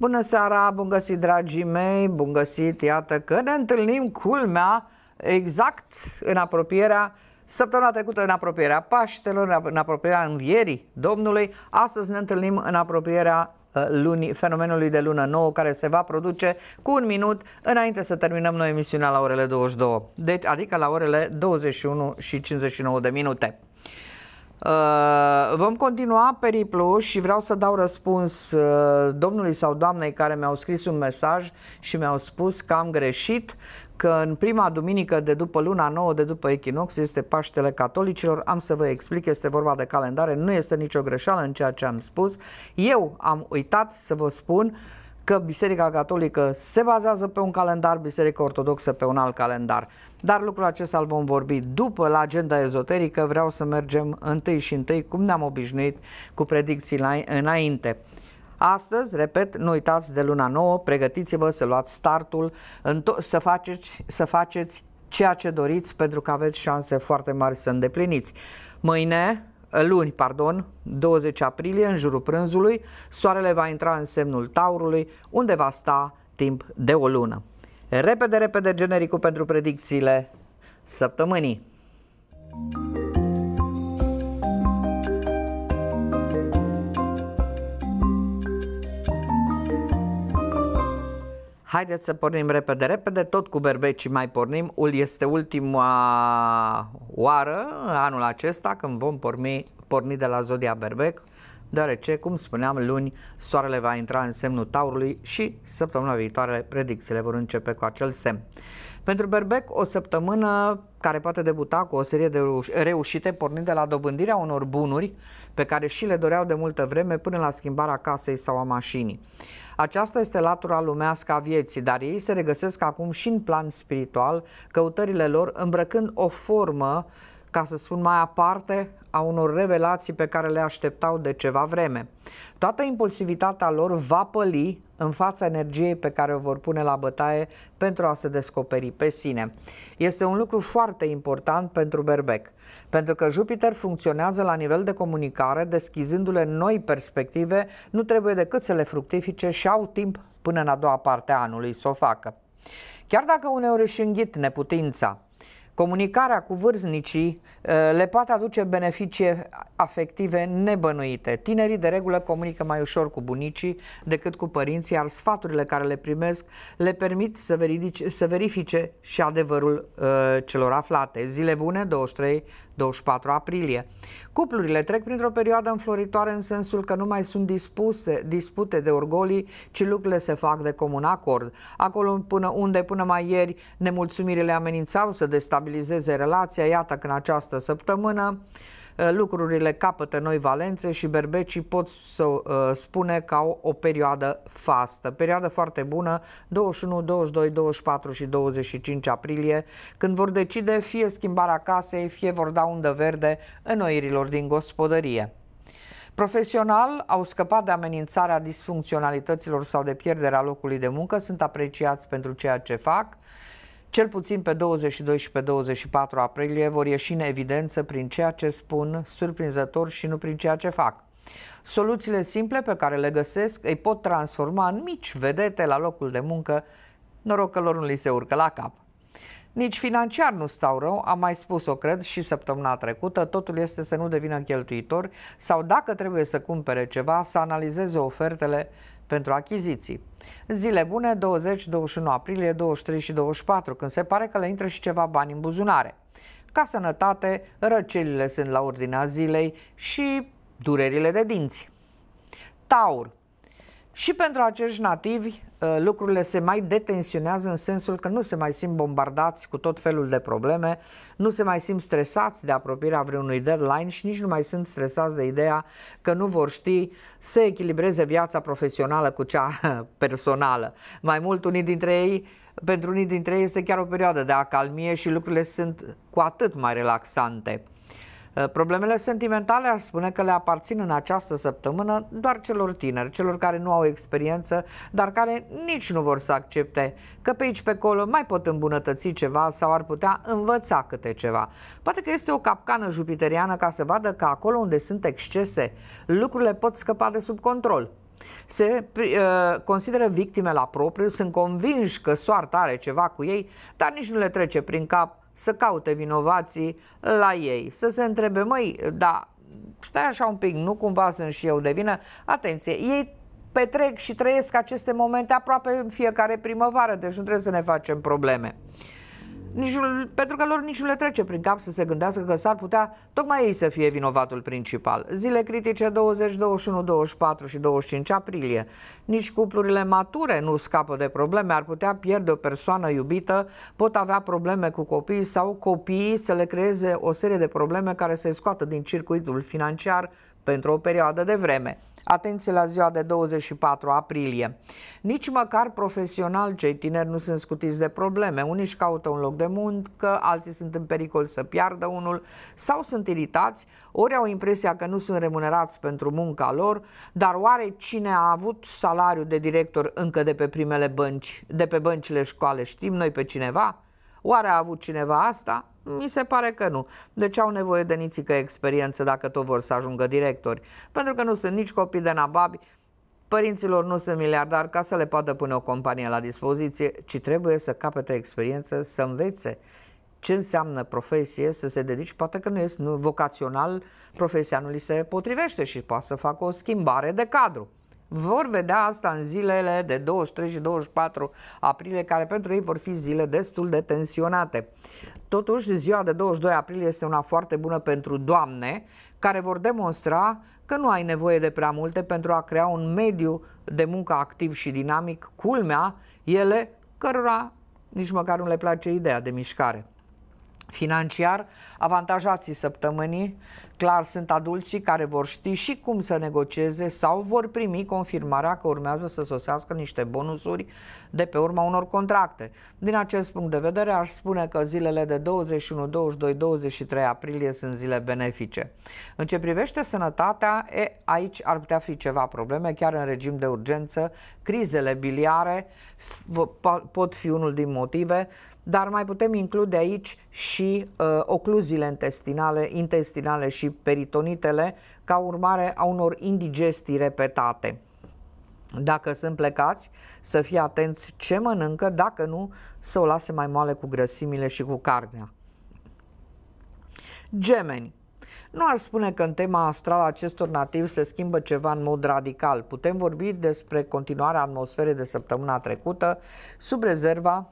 Bună seara, bun găsit dragii mei, bun găsit, iată că ne întâlnim culmea exact în apropierea Săptămâna trecută în apropierea Paștelor, în apropierea Învierii Domnului, astăzi ne întâlnim în apropierea uh, lunii, fenomenului de lună nouă care se va produce cu un minut înainte să terminăm noi emisiunea la orele 22, deci, adică la orele 21 și 59 de minute. Uh, vom continua periplu și vreau să dau răspuns uh, domnului sau doamnei care mi-au scris un mesaj și mi-au spus că am greșit, că în prima duminică de după luna nouă, de după echinox, este Paștele Catolicilor. Am să vă explic, este vorba de calendare, nu este nicio greșeală în ceea ce am spus. Eu am uitat să vă spun uh, că Biserica Catolică se bazează pe un calendar, Biserica Ortodoxă pe un alt calendar. Dar lucrul acesta îl vom vorbi după la agenda ezoterică. Vreau să mergem întâi și întâi, cum ne-am obișnuit, cu predicții înainte. Astăzi, repet, nu uitați de luna nouă, pregătiți-vă să luați startul, să faceți, să faceți ceea ce doriți pentru că aveți șanse foarte mari să îndepliniți. Mâine, luni, pardon, 20 aprilie, în jurul prânzului, soarele va intra în semnul taurului, unde va sta timp de o lună. Repede, repede genericul pentru predicțiile săptămânii. Haideți să pornim repede, repede, tot cu berbecii mai pornim. Ul Este ultima oară anul acesta când vom porni, porni de la Zodia Berbec, deoarece, cum spuneam, luni soarele va intra în semnul taurului și săptămâna viitoare predicțiile vor începe cu acel semn. Pentru Berbec, o săptămână care poate debuta cu o serie de reușite pornind de la dobândirea unor bunuri pe care și le doreau de multă vreme până la schimbarea casei sau a mașinii. Aceasta este latura lumească a vieții, dar ei se regăsesc acum și în plan spiritual, căutările lor îmbrăcând o formă uh, ca să spun mai aparte, a unor revelații pe care le așteptau de ceva vreme. Toată impulsivitatea lor va păli în fața energiei pe care o vor pune la bătaie pentru a se descoperi pe sine. Este un lucru foarte important pentru Berbec, pentru că Jupiter funcționează la nivel de comunicare, deschizându-le noi perspective, nu trebuie decât să le fructifice și au timp până în a doua parte a anului să o facă. Chiar dacă uneori își înghit neputința, Comunicarea cu vârstnicii uh, le poate aduce beneficii afective nebănuite. Tinerii de regulă comunică mai ușor cu bunicii decât cu părinții, iar sfaturile care le primesc le permit să, veridice, să verifice și adevărul uh, celor aflate. Zile bune, 23 24 aprilie. Cuplurile trec printr-o perioadă înfloritoare în sensul că nu mai sunt dispuse, dispute de orgolii, ci lucrurile se fac de comun acord. Acolo până unde până mai ieri nemulțumirile amenințau să destabilizeze relația, iată că în această săptămână Eh, lucrurile capătă noi valențe și berbecii pot să eh, spune că au o perioadă fastă. Perioadă foarte bună, 21, 22, 24 și 25 aprilie, când vor decide fie schimbarea casei, fie vor da undă verde înnoirilor din gospodărie. Profesional au scăpat de amenințarea disfuncționalităților sau de pierderea locului de muncă, sunt apreciați pentru ceea ce fac, cel puțin pe 22 și pe 24 aprilie vor ieși în evidență prin ceea ce spun surprinzător și nu prin ceea ce fac. Soluțiile simple pe care le găsesc îi pot transforma în mici vedete la locul de muncă, noroc că lor nu li se urcă la cap. Nici financiar nu stau rău, am mai spus-o, cred, și săptămâna trecută, totul este să nu devină cheltuitor sau dacă trebuie să cumpere ceva, să analizeze ofertele pentru achiziții. Zile bune 20, 21 aprilie, 23 și 24, când se pare că le intră și ceva bani în buzunare. Ca sănătate, răcelile sunt la ordinea zilei și durerile de dinți. Taur. Și pentru acești nativi, Uh, lucrurile se mai detensionează în sensul că nu se mai simt bombardați cu tot felul de probleme, nu se mai simt stresați de apropierea vreunui deadline și nici nu mai sunt stresați de ideea că nu vor ști să echilibreze viața profesională cu cea personală. Mai mult, unii dintre ei pentru unii dintre ei este chiar o perioadă de acalmie și lucrurile sunt cu atât mai relaxante. Eh, problemele sentimentale aș spune că le aparțin în această săptămână doar celor tineri, celor care nu au experiență, dar care nici nu vor să accepte că pe aici pe acolo mai pot îmbunătăți ceva sau ar putea învăța câte ceva. Poate că este o capcană jupiteriană ca să vadă că acolo unde sunt excese, lucrurile pot scăpa de sub control. Se uh, consideră victime la propriu, sunt convinși că soarta are ceva cu ei, dar nici nu le trece prin cap să caute vinovații la ei, să se întrebe, măi, da, stai așa un pic, nu cumva sunt și eu de vină, atenție, ei petrec și trăiesc aceste momente aproape în fiecare primăvară, deci nu trebuie să ne facem probleme. Uh, nici, pentru că lor nici nu le trece prin cap să se gândească că s-ar putea tocmai ei să fie vinovatul principal. Zile critice 20, 21, 24 și 25 aprilie. Nici cuplurile mature nu scapă de probleme, ar putea pierde o persoană iubită, pot avea probleme cu copiii sau copiii să le creeze o serie de probleme care se scoată din circuitul financiar pentru o perioadă de vreme. Atenție la ziua de 24 aprilie. Nici măcar profesional cei tineri nu sunt scutiți de probleme. Unii își caută un loc de muncă, alții sunt în pericol să piardă unul sau sunt iritați, ori au impresia că nu sunt remunerați pentru munca lor, dar oare cine a avut salariu de director încă de pe primele bănci, de pe băncile școale, știm noi pe cineva? Oare a avut cineva asta? Mi se pare că nu. de Deci au nevoie de nițică experiență dacă tot vor să ajungă directori. Pentru că nu sunt nici copii de nababi, părinților nu sunt miliardari ca să le poată pune o companie la dispoziție, ci trebuie să capete experiență, să învețe ce înseamnă profesie, să se dedici, poate că nu este nu, vocațional, profesia nu li se potrivește și poate să facă o schimbare de cadru. Vor vedea asta în zilele de 23 și 24 aprilie, care pentru ei vor fi zile destul de tensionate. Totuși, ziua de 22 aprilie este una foarte bună pentru doamne, care vor demonstra că nu ai nevoie de prea multe pentru a crea un mediu de muncă activ și dinamic, culmea, ele cărora nici măcar nu le place ideea de mișcare. Financiar, avantajații săptămânii Clar sunt adulții care vor ști și cum să negocieze sau vor primi confirmarea că urmează să sosească niște bonusuri de pe urma unor contracte. Din acest punct de vedere aș spune că zilele de 21, 22, 23 aprilie sunt zile benefice. În ce privește sănătatea, e, aici ar putea fi ceva probleme, chiar în regim de urgență, crizele biliare pot fi unul din motive, dar mai putem include aici și uh, ocluziile intestinale, intestinale și peritonitele ca urmare a unor indigestii repetate. Dacă sunt plecați, să fie atenți ce mănâncă, dacă nu, să o lase mai moale cu grăsimile și cu carnea. Gemeni. Nu ar spune că în tema astrală acestor nativi se schimbă ceva în mod radical. Putem vorbi despre continuarea atmosferei de săptămâna trecută sub rezerva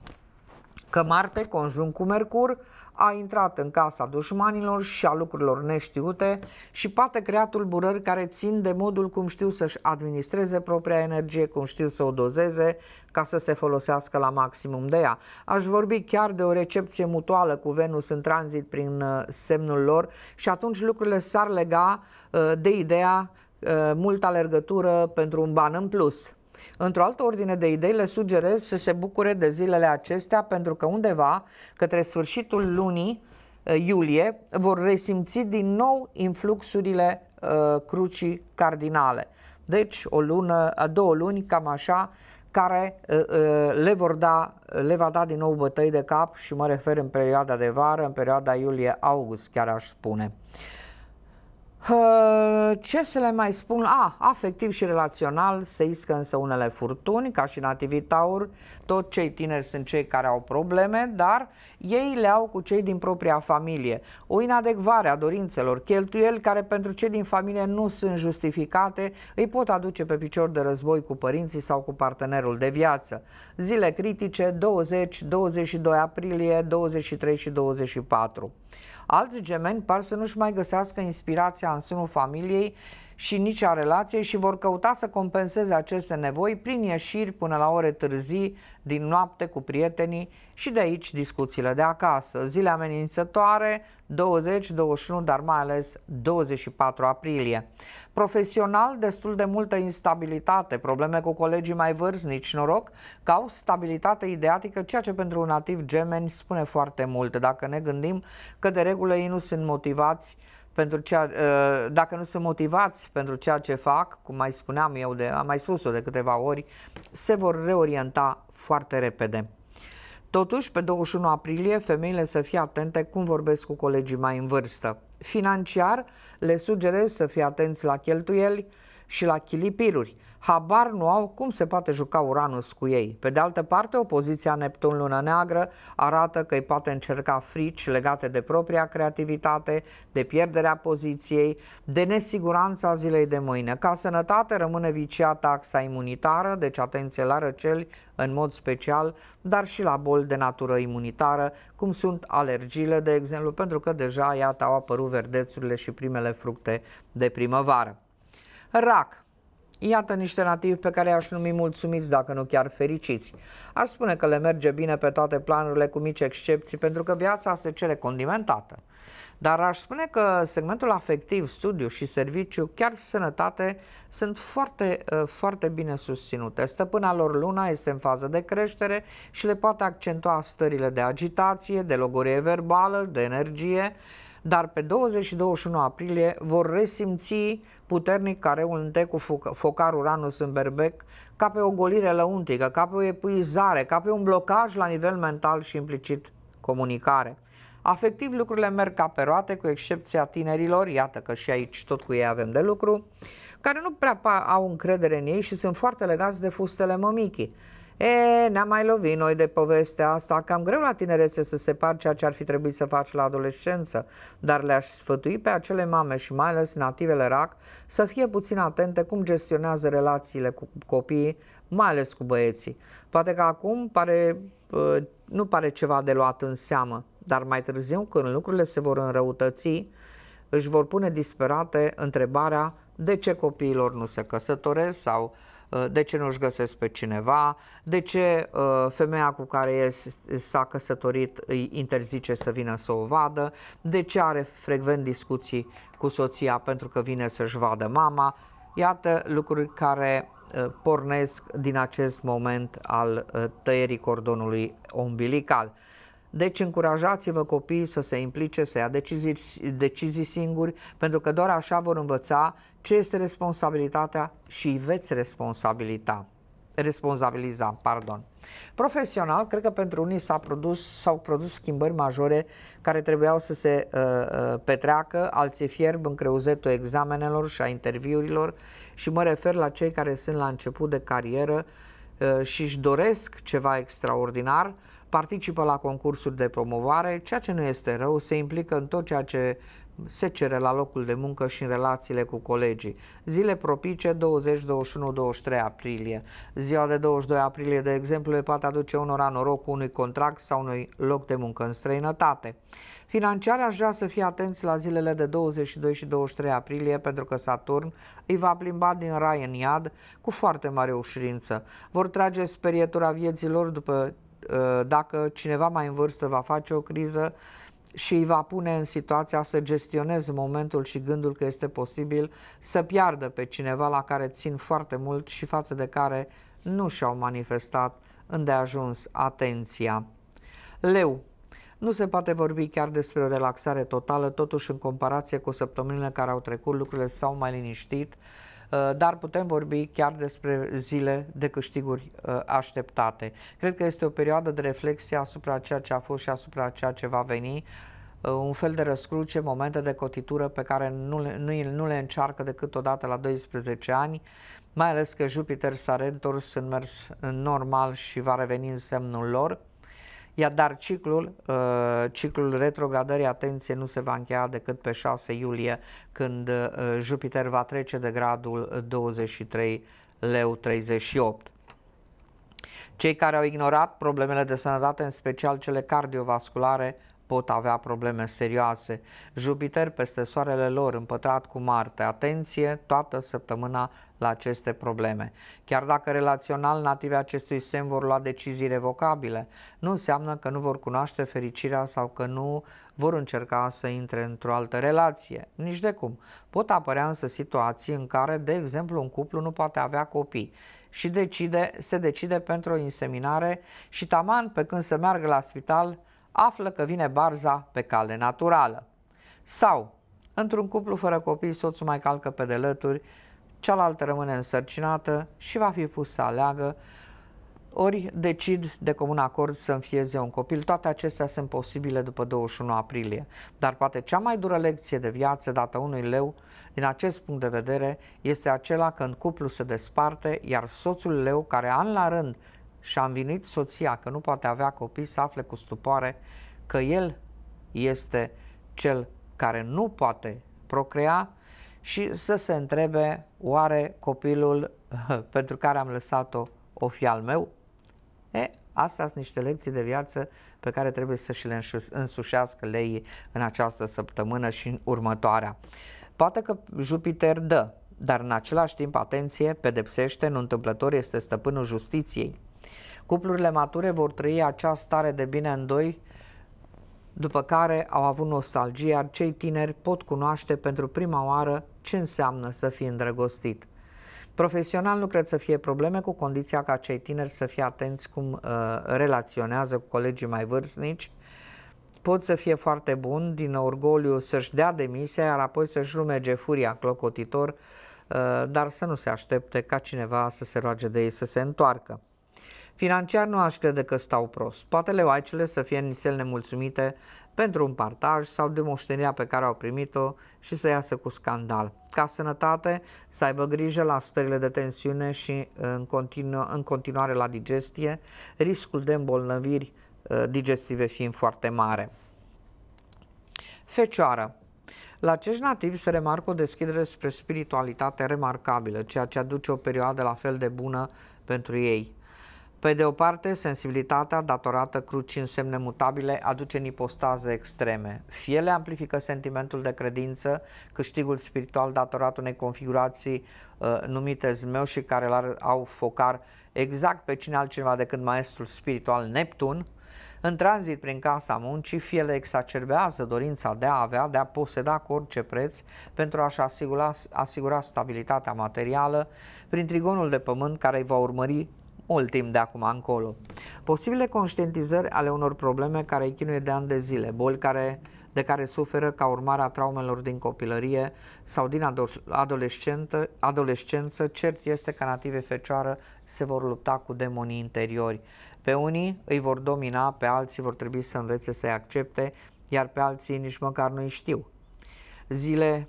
că Marte, conjunct cu Mercur, a intrat în casa dușmanilor și a lucrurilor neștiute și poate crea tulburări care țin de modul cum știu să-și administreze propria energie, cum știu să o dozeze ca să se folosească la maximum de ea. Aș vorbi chiar de o recepție mutuală cu Venus în tranzit prin uh, semnul lor și atunci lucrurile s-ar lega uh, de ideea uh, multă alergătură pentru un ban în plus. Într-o altă ordine de idei le sugerez să se bucure de zilele acestea pentru că undeva către sfârșitul lunii eh, iulie vor resimți din nou influxurile uh, crucii cardinale. Deci o lună, două luni cam așa care eh, le, vor da, le va da din nou bătăi de cap și mă refer în perioada de vară, în perioada iulie-august, chiar aș spune. Ce să le mai spun? A, afectiv și relațional se iscă însă unele furtuni, ca și nativitaur, tot cei tineri sunt cei care au probleme, dar ei le au cu cei din propria familie. O inadecvare a dorințelor, cheltuieli care pentru cei din familie nu sunt justificate, îi pot aduce pe picior de război cu părinții sau cu partenerul de viață. Zile critice 20, 22 aprilie, 23 și 24. Alți gemeni par să nu-și mai găsească inspirația în sânul familiei și nici a relației și vor căuta să compenseze aceste nevoi prin ieșiri până la ore târzii din noapte cu prietenii și de aici discuțiile de acasă. Zile amenințătoare 20, 21, dar mai ales 24 aprilie. Profesional, destul de multă instabilitate, probleme cu colegii mai vârstnici, noroc că au stabilitate ideatică, ceea ce pentru un nativ gemeni spune foarte mult, dacă ne gândim că de regulă ei nu sunt motivați pentru ceea, uh, dacă nu sunt motivați pentru ceea ce fac, cum mai spuneam eu, de, am mai spus-o de câteva ori, se vor reorienta foarte repede. Totuși, pe 21 aprilie, femeile să fie atente cum vorbesc cu colegii mai în vârstă. Financiar, le sugerez să fie atenți la cheltuieli și la chilipiruri – habar nu au cum se poate juca Uranus cu ei. Pe de altă parte, opoziția neptun luna Neagră arată că îi poate încerca frici legate de propria creativitate, de pierderea poziției, de nesiguranța zilei de mâine. Ca sănătate rămâne viciată axa imunitară, deci atenție la răceli în mod special, dar și la boli de natură imunitară, cum sunt alergiile, de exemplu, pentru că deja, iată, au apărut verdețurile și primele fructe de primăvară. Rac. Iată niște nativi pe care i-aș numi mulțumiți, dacă nu chiar fericiți. Aș spune că le merge bine pe toate planurile, cu mici excepții, pentru că viața se cere condimentată. Dar aș spune că segmentul afectiv, studiu și serviciu, chiar și sănătate, sunt foarte, uh, foarte bine susținute. Stăpâna lor luna este în fază de creștere și le poate accentua stările de agitație, de logorie verbală, de energie, dar pe 20 și 21 aprilie vor resimți puternic care unte cu focarul Uranus în berbec ca pe o golire lăuntică, ca pe o epuizare, ca pe un blocaj la nivel mental și implicit comunicare. Afectiv lucrurile merg ca pe roate, cu excepția tinerilor, iată că și aici tot cu ei avem de lucru, care nu prea au încredere în ei și sunt foarte legați de fustele mămichii. E, n-am mai lovit noi de povestea asta, cam greu la tinerețe să separ ceea ce ar fi trebuit să faci la adolescență, dar le-aș sfătui pe acele mame și mai ales nativele RAC să fie puțin atente cum gestionează relațiile cu copiii, mai ales cu băieții. Poate că acum pare, nu pare ceva de luat în seamă, dar mai târziu, când lucrurile se vor înrăutăți, își vor pune disperate întrebarea de ce copiilor nu se căsătoresc sau uh, Uh, de ce nu-și găsesc pe cineva, de ce uh, femeia cu care s-a căsătorit îi interzice să vină să o vadă, de ce are frecvent discuții cu soția pentru că vine să-și vadă mama. Iată lucruri care uh, pornesc din acest moment al tăierii cordonului umbilical. Deci încurajați-vă copiii să se implice, să ia decizii, decizii singuri, pentru că doar așa vor învăța ce este responsabilitatea și îi veți responsabilita responsabiliza, pardon. Profesional, cred că pentru unii s-a produs, s-au produs schimbări majore care trebuiau să se uh, uh, petreacă, alții fierb în creuzetul examenelor și a interviurilor și mă refer la cei care sunt la început de carieră uh, și își doresc ceva extraordinar, participă la concursuri de promovare, ceea ce nu este rău, se implică în tot ceea ce secere la locul de muncă și în relațiile cu colegii. Zile propice 20, 21, 23 aprilie. Ziua de 22 aprilie, de exemplu, le poate aduce unora norocul unui contract sau unui loc de muncă în străinătate. Financiar aș vrea să fie atenți la zilele de 22 și 23 aprilie pentru că Saturn îi va plimba din rai în iad cu foarte mare ușurință. Vor trage sperietura vieților după ă, dacă cineva mai în vârstă va face o criză și îi va pune în situația să gestioneze momentul și gândul că este posibil să piardă pe cineva la care țin foarte mult și față de care nu și-au manifestat îndeajuns atenția. Leu, nu se poate vorbi chiar despre o relaxare totală, totuși în comparație cu săptămânile care au trecut, lucrurile s-au mai liniștit, Eh, dar putem vorbi chiar despre zile de câștiguri eh, așteptate. Cred că este o perioadă de reflexie asupra ceea ce a fost și asupra ceea ce va veni eh, un fel de răscruce, momente de cotitură pe care nu, nu, nu le încearcă decât o dată la 12 ani, mai ales că Jupiter s-a reîntors în mers normal și va reveni în semnul lor. Iar dar ciclul, uh, ciclul retrogradării atenție nu se va încheia decât pe 6 iulie când uh, Jupiter va trece de gradul 23 uh, leu 38. Cei care au ignorat problemele de sănătate, în special cele cardiovasculare, pot avea probleme serioase. Jupiter peste soarele lor împătrat cu Marte. Atenție toată săptămâna la aceste probleme. Chiar dacă relațional native acestui semn vor lua decizii revocabile, nu înseamnă că nu vor cunoaște fericirea sau că nu vor încerca să intre într-o altă relație. Nici de cum. Pot apărea însă situații în care, de exemplu, un cuplu nu poate avea copii și decide, se decide pentru o inseminare și taman pe când se meargă la spital află că vine barza pe cale naturală. Sau, într-un cuplu fără copii, soțul mai calcă pe delături, cealaltă rămâne însărcinată și va fi pus să aleagă, ori decid de comun acord să înfieze un copil. Toate acestea sunt posibile după 21 aprilie, dar poate cea mai dură lecție de viață dată unui leu, din acest punct de vedere, este acela când cuplu se desparte, iar soțul leu, care an la rând și a învinuit soția că nu poate avea copii, să afle cu stupoare că el este cel care nu poate procrea și să se întrebe oare copilul pentru care am lăsat-o o fi al meu? E, astea sunt niște lecții de viață pe care trebuie să și le însușească lei în această săptămână și în următoarea. Poate că Jupiter dă, dar în același timp, atenție, pedepsește, nu întâmplător este stăpânul justiției. Cuplurile mature vor trăi această stare de bine în doi, după care au avut nostalgie, iar cei tineri pot cunoaște pentru prima oară ce înseamnă să fii îndrăgostit. Profesional nu cred să fie probleme cu condiția ca cei tineri să fie atenți cum uh, relaționează cu colegii mai vârstnici, pot să fie foarte bun, din orgoliu să-și dea demisia, iar apoi să-și rumege furia clocotitor, uh, dar să nu se aștepte ca cineva să se roage de ei să se întoarcă. Financiar nu aș crede că stau prost. Poate oaicele să fie nițel nemulțumite pentru un partaj sau de moștenirea pe care au primit-o și să iasă cu scandal. Ca sănătate, să aibă grijă la stările de tensiune și uh, în, continu- în continuare la digestie, riscul de îmbolnăviri uh, digestive fiind foarte mare. Fecioară. La acești nativi se remarcă o deschidere spre spiritualitate remarcabilă, ceea ce aduce o perioadă la fel de bună pentru ei. Pe de o parte, sensibilitatea datorată crucii în semne mutabile aduce nipostaze extreme. Fie le amplifică sentimentul de credință, câștigul spiritual datorat unei configurații uh, numite zmeu și care au focar exact pe cine altcineva decât maestrul spiritual Neptun, în tranzit prin casa muncii, fie le exacerbează dorința de a avea, de a poseda cu orice preț pentru a-și asigura, asigura stabilitatea materială prin trigonul de pământ care îi va urmări mult timp de acum încolo. Posibile conștientizări ale unor probleme care îi chinuie de ani de zile, boli care, de care suferă ca urmare a traumelor din copilărie sau din adolescentă, adolescență, cert este că native fecioară se vor lupta cu demonii interiori. Pe unii îi vor domina, pe alții vor trebui să învețe să-i accepte, iar pe alții nici măcar nu-i știu. Zile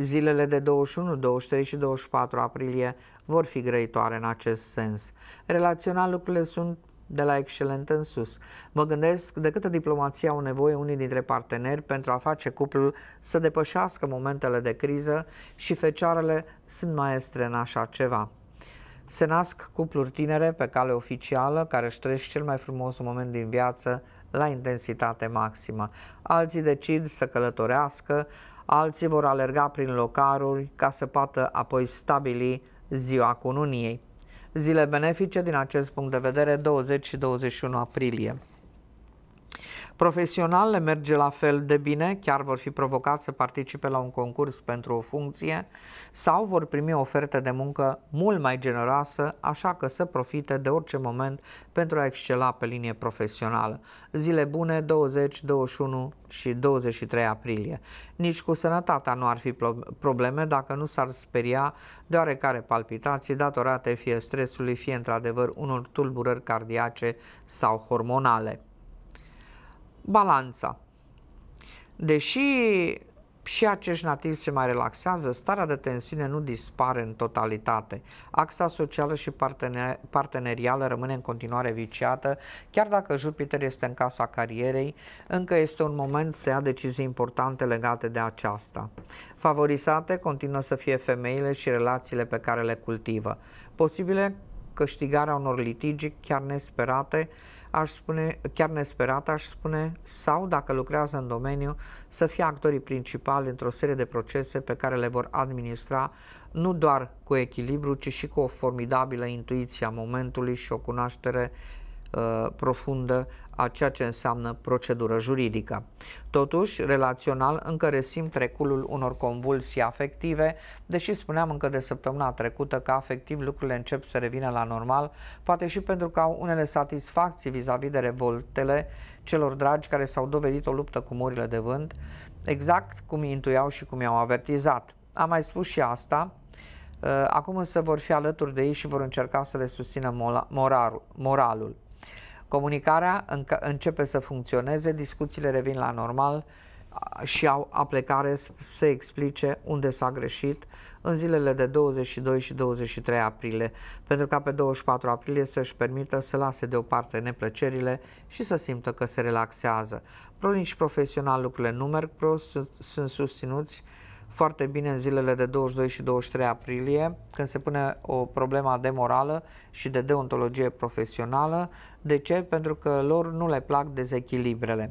Zilele de 21, 23 și 24 aprilie vor fi grăitoare în acest sens. Relațional lucrurile sunt de la excelent în sus. Mă gândesc de câtă diplomație au nevoie unii dintre parteneri pentru a face cuplul să depășească momentele de criză și fecioarele sunt maestre în așa ceva. Se nasc cupluri tinere pe cale oficială care își trăiesc cel mai frumos moment din viață la intensitate maximă. Alții decid să călătorească, alții vor alerga prin locaruri ca să poată apoi stabili ziua cununiei. Zile benefice din acest punct de vedere 20 și 21 aprilie. Profesional le merge la fel de bine, chiar vor fi provocați să participe la un concurs pentru o funcție sau vor primi oferte de muncă mult mai generoasă, așa că să profite de orice moment pentru a excela pe linie profesională. Zile bune 20, 21 și 23 aprilie. Nici cu sănătatea nu ar fi probleme dacă nu s-ar speria de oarecare palpitații datorate fie stresului, fie într-adevăr unor tulburări cardiace sau hormonale balanța. Deși și acești nativi se mai relaxează, starea de tensiune nu dispare în totalitate. Axa socială și partener- partenerială rămâne în continuare viciată, chiar dacă Jupiter este în casa carierei, încă este un moment să ia decizii importante legate de aceasta. Favorizate continuă să fie femeile și relațiile pe care le cultivă. Posibile câștigarea unor litigi chiar nesperate, aș spune, chiar nesperat, aș spune, sau dacă lucrează în domeniu, să fie actorii principali într-o serie de procese pe care le vor administra nu doar cu echilibru, ci și cu o formidabilă intuiție a momentului și o cunoaștere uh, profundă a ceea ce înseamnă procedură juridică. Totuși, relațional, încă resim treculul unor convulsii afective, deși spuneam încă de săptămâna trecută că afectiv lucrurile încep să revină la normal, poate și pentru că au unele satisfacții vis-a-vis -vis de revoltele celor dragi care s-au dovedit o luptă cu morile de vânt, exact cum intuiau și cum i-au avertizat. Am mai spus și asta, acum însă vor fi alături de ei și vor încerca să le susțină moralul. Comunicarea începe să funcționeze, discuțiile revin la normal și au aplecare să explice unde s-a greșit în zilele de 22 și 23 aprilie, pentru ca pe 24 aprilie să-și permită să lase deoparte neplăcerile și să simtă că se relaxează. Pro nici profesional lucrurile nu merg prost, sunt susținuți foarte bine în zilele de 22 și 23 aprilie, când se pune o problemă de morală și de deontologie profesională. De ce? Pentru că lor nu le plac dezechilibrele.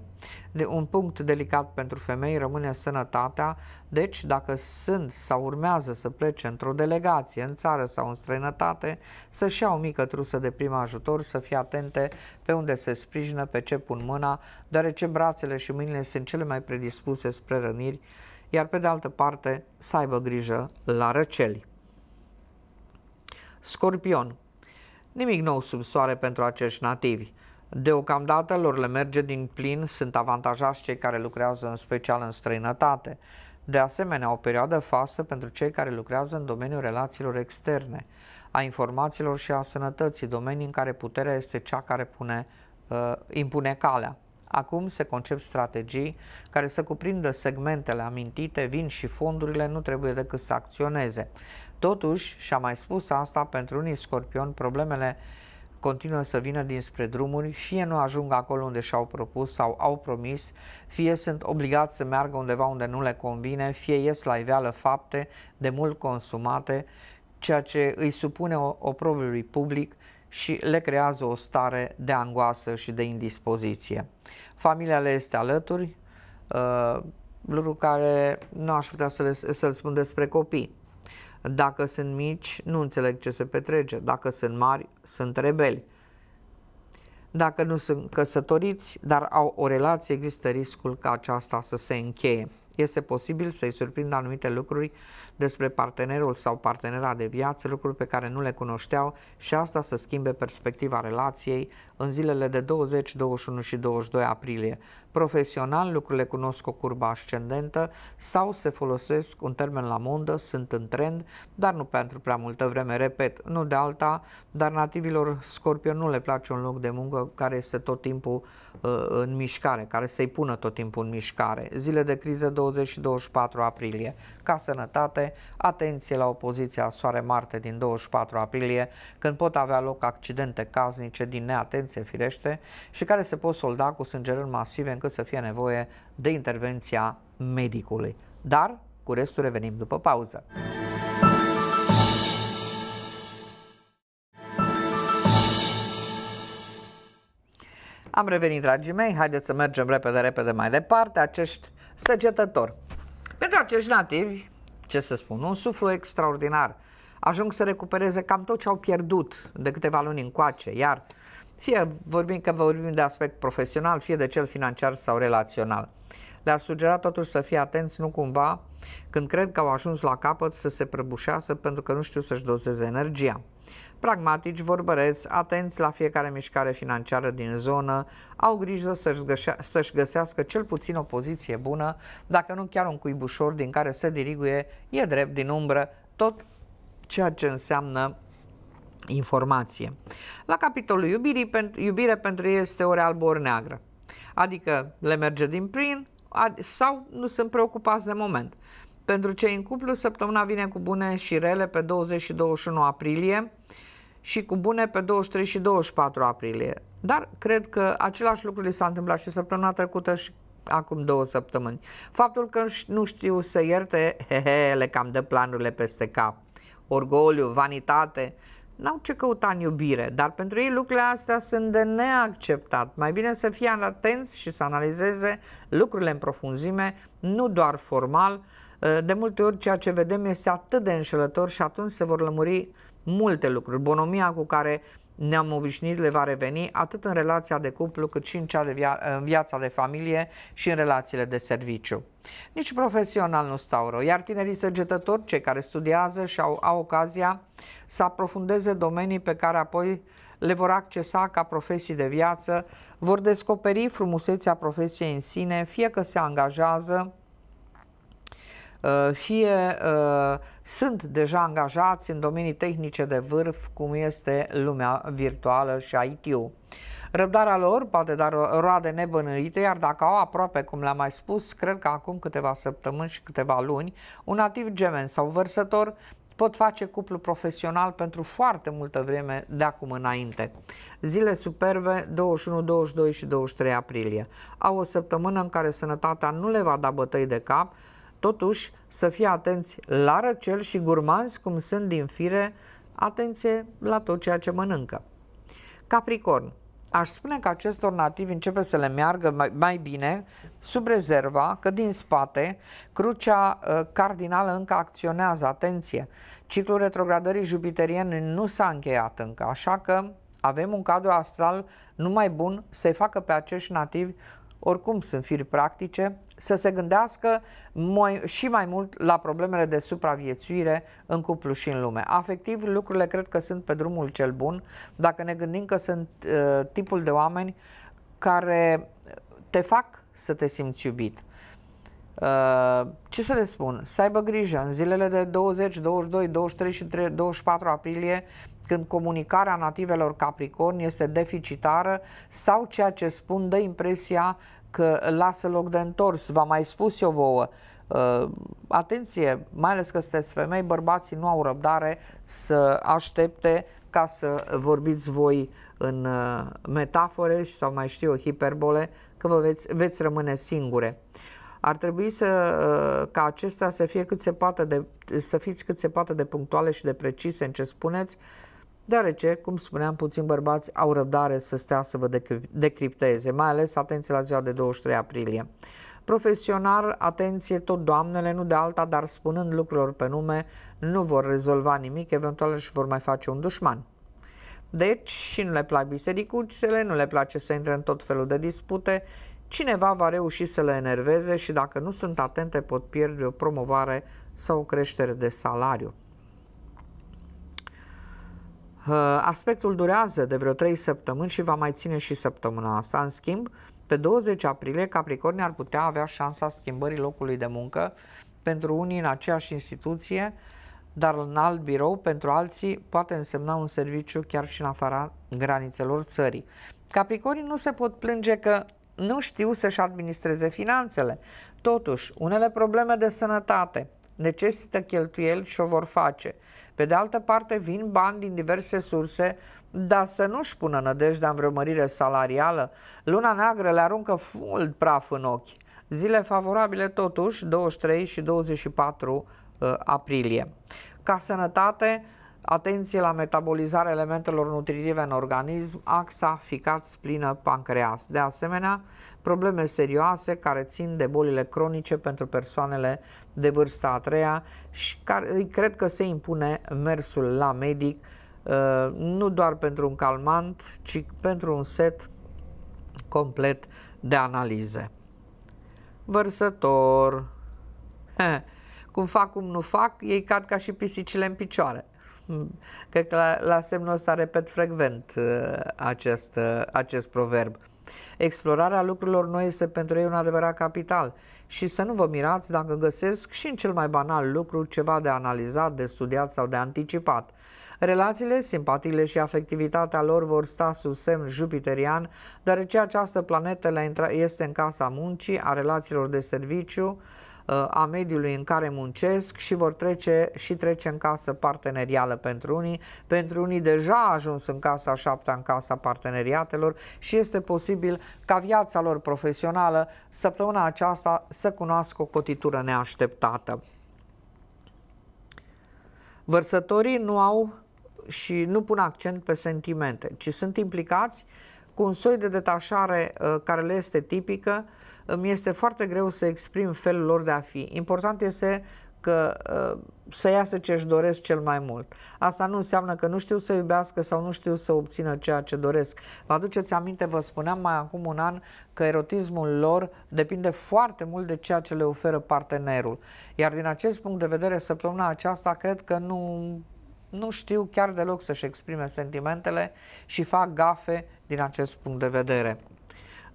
De, un punct delicat pentru femei rămâne sănătatea, deci dacă sunt sau urmează să plece într-o delegație în țară sau în străinătate, să-și ia o mică trusă de prim ajutor, să fie atente pe unde se sprijină, pe ce pun mâna, deoarece brațele și mâinile sunt cele mai predispuse spre răniri iar pe de altă parte să aibă grijă la răceli. Scorpion. Nimic nou sub soare pentru acești nativi. Deocamdată lor le merge din plin, sunt avantajați cei care lucrează în special în străinătate. De asemenea, o perioadă fasă pentru cei care lucrează în domeniul relațiilor externe, a informațiilor și a sănătății, domenii în care puterea este cea care pune, uh, impune calea. Acum se concep strategii care să cuprindă segmentele amintite, vin și fondurile nu trebuie decât să acționeze. Totuși, și-a mai spus asta, pentru unii Scorpion. problemele continuă să vină dinspre drumuri, fie nu ajung acolo unde și-au propus sau au promis, fie sunt obligați să meargă undeva unde nu le convine, fie ies la iveală fapte de mult consumate, ceea ce îi supune oprobiului public și le creează o stare de angoasă și de indispoziție. Familia le este alături, uh, lucru care nu aș putea să le, să-l spun despre copii. Dacă sunt mici, nu înțeleg ce se petrece. Dacă sunt mari, sunt rebeli. Dacă nu sunt căsătoriți, dar au o relație, există riscul ca aceasta să se încheie. Este posibil să-i surprindă anumite lucruri despre partenerul sau partenera de viață, lucruri pe care nu le cunoșteau și asta să schimbe perspectiva relației în zilele de 20, 21 și 22 aprilie. Profesional, lucrurile cunosc o curbă ascendentă sau se folosesc un termen la mondă, sunt în trend, dar nu pentru prea multă vreme, repet, nu de alta, dar nativilor scorpion nu le place un loc de muncă care este tot timpul uh, în mișcare, care să-i pună tot timpul în mișcare. Zile de criză 20 și 24 aprilie. Ca sănătate, Marte, atenție la opoziția Soare-Marte din 24 aprilie, când pot avea loc accidente caznice din neatenție firește și care se pot solda cu sângerări masive încât să fie nevoie de intervenția medicului. Dar cu restul revenim după pauză. Am revenit, dragii mei, haideți să mergem repede, repede mai departe, acești săgetători. Pentru acești nativi, ce să spun, un suflu extraordinar. Ajung să recupereze cam tot ce au pierdut de câteva luni încoace, iar fie vorbim că vorbim de aspect profesional, fie de cel financiar sau relațional le a sugera totuși să fie atenți, nu cumva, când cred că au ajuns la capăt, să se prăbușească pentru că nu știu să-și dozeze energia. Pragmatici, vorbăreți, atenți la fiecare mișcare financiară din zonă, au grijă să-și, găsească cel puțin o poziție bună, dacă nu chiar un cuibușor din care se diriguie, e drept din umbră, tot ceea ce înseamnă informație. La capitolul iubirii, iubire pentru ei este o albă ori neagră, adică le merge din prin, sau nu sunt preocupați de moment. Pentru cei în cuplu, săptămâna vine cu bune și rele pe 20 și 21 aprilie și cu bune pe 23 și 24 aprilie. Dar cred că același lucru li s-a întâmplat și săptămâna trecută și acum două săptămâni. Faptul că nu știu să ierte, he, he, le cam de planurile peste cap. Orgoliu, vanitate, N-au ce căuta în iubire, dar pentru ei lucrurile astea sunt de neacceptat. Mai bine să fie atenți și să analizeze lucrurile în profunzime, nu doar formal. De multe ori ceea ce vedem este atât de înșelător și atunci se vor lămuri multe lucruri. Bonomia cu care uh, ne-am obișnuit, le va reveni atât în relația de cuplu cât și în, cea de via- în viața de familie și în relațiile de serviciu. Nici profesional nu stau rău, iar tinerii săgetători, cei care studiază și au, au ocazia să aprofundeze domenii pe care apoi le vor accesa ca profesii de viață, vor descoperi frumusețea profesiei în sine, fie că se angajează Uh, fie uh, sunt deja angajați în domenii tehnice de vârf, cum este lumea virtuală și IT-ul. Răbdarea lor poate da roade nebănuite, iar dacă au aproape, cum le-am mai spus, cred că acum câteva săptămâni și câteva luni, un nativ gemen sau vărsător pot face cuplu profesional pentru foarte multă vreme de acum înainte. Zile superbe 21, 22 și 23 aprilie. Au o săptămână în care sănătatea nu le va da bătăi de cap, Totuși, să fie atenți la răcel și gurmanzi cum sunt din fire, atenție la tot ceea ce mănâncă. Capricorn, aș spune că acestor nativi începe să le meargă mai, mai bine sub rezerva că din spate crucea uh, cardinală încă acționează, atenție, ciclul retrogradării jupiteriene nu s-a încheiat încă, așa că avem un cadru astral numai bun să-i facă pe acești nativi, oricum sunt firi practice, să se gândească mai, și mai mult la problemele de supraviețuire în cuplu și în lume. Afectiv, lucrurile cred că sunt pe drumul cel bun, dacă ne gândim că sunt uh, tipul de oameni care te fac să te simți iubit. Uh, ce să le spun? Să aibă grijă în zilele de 20, 22, 23 și 24 aprilie când comunicarea nativelor Capricorn este deficitară sau ceea ce spun dă impresia că lasă loc de întors. V-am mai spus eu vouă, Uh, atenție, mai ales că sunteți femei, bărbații nu au răbdare să aștepte ca să vorbiți voi în uh, metafore și sau mai știu eu, hiperbole, că vă veți, veți rămâne singure. Ar trebui să, uh, ca acestea să fie cât se poate de, să fiți cât se poate de punctuale și de precise în ce spuneți, deoarece, cum spuneam, puțin, bărbați au răbdare să stea să vă decripteze, mai ales atenție la ziua de 23 aprilie. Profesional, atenție, tot doamnele, nu de alta, dar spunând lucrurilor pe nume, nu vor rezolva nimic, eventual își vor mai face un dușman. Deci și nu le plac bisericuțele, nu le place să intre în tot felul de dispute, cineva va reuși să le enerveze și dacă nu sunt atente pot pierde o promovare sau o creștere de salariu. Aspectul durează de vreo 3 săptămâni și va mai ține și săptămâna asta. În schimb, pe 20 aprilie, Capricornii ar putea avea șansa schimbării locului de muncă pentru unii în aceeași instituție, dar în alt birou pentru alții poate însemna un serviciu chiar și în afara granițelor țării. Capricornii nu se pot plânge că nu știu să-și administreze finanțele. Totuși, unele probleme de sănătate, necesită cheltuieli și o vor face. Pe de altă parte, vin bani din diverse surse, dar să nu-și pună nădejdea în vreo mărire salarială, luna neagră le aruncă mult praf în ochi. Zile favorabile totuși, 23 și 24 uh, aprilie. Ca sănătate, Atenție la metabolizarea elementelor nutritive în organism, axa, ficat, splină, pancreas. De asemenea, probleme serioase care țin de bolile cronice pentru persoanele de vârsta a treia și care, cred că se impune mersul la medic uh, nu doar pentru un calmant, ci pentru un set complet de analize. Vărsător. Cum fac, cum nu fac, ei cad ca și pisicile în picioare. Cred că la, la semnul ăsta repet frecvent uh, acest, uh, acest proverb. Explorarea lucrurilor noi este pentru ei un adevărat capital și să nu vă mirați dacă găsesc și în cel mai banal lucru ceva de analizat, de studiat sau de anticipat. Relațiile, simpatiile și afectivitatea lor vor sta sub semn jupiterian, deoarece această planetă este în casa muncii, a relațiilor de serviciu, Uh, a mediului în care muncesc și vor trece și trece în casă partenerială pentru unii. Pentru unii deja a ajuns în casa șaptea, în casa parteneriatelor și este posibil ca viața lor profesională săptămâna aceasta să cunoască o cotitură neașteptată. Vărsătorii nu au și nu pun accent pe sentimente, ci sunt implicați cu un soi de detașare uh, care le este tipică îmi este foarte greu să exprim felul lor de a fi. Important este că ă, să iasă ce își doresc cel mai mult. Asta nu înseamnă că nu știu să iubească sau nu știu să obțină ceea ce doresc. Vă aduceți aminte, vă spuneam mai acum un an că erotismul lor depinde foarte mult de ceea ce le oferă partenerul. Iar din acest punct de vedere, săptămâna aceasta cred că nu, nu știu chiar deloc să-și exprime sentimentele și fac gafe din acest punct de vedere.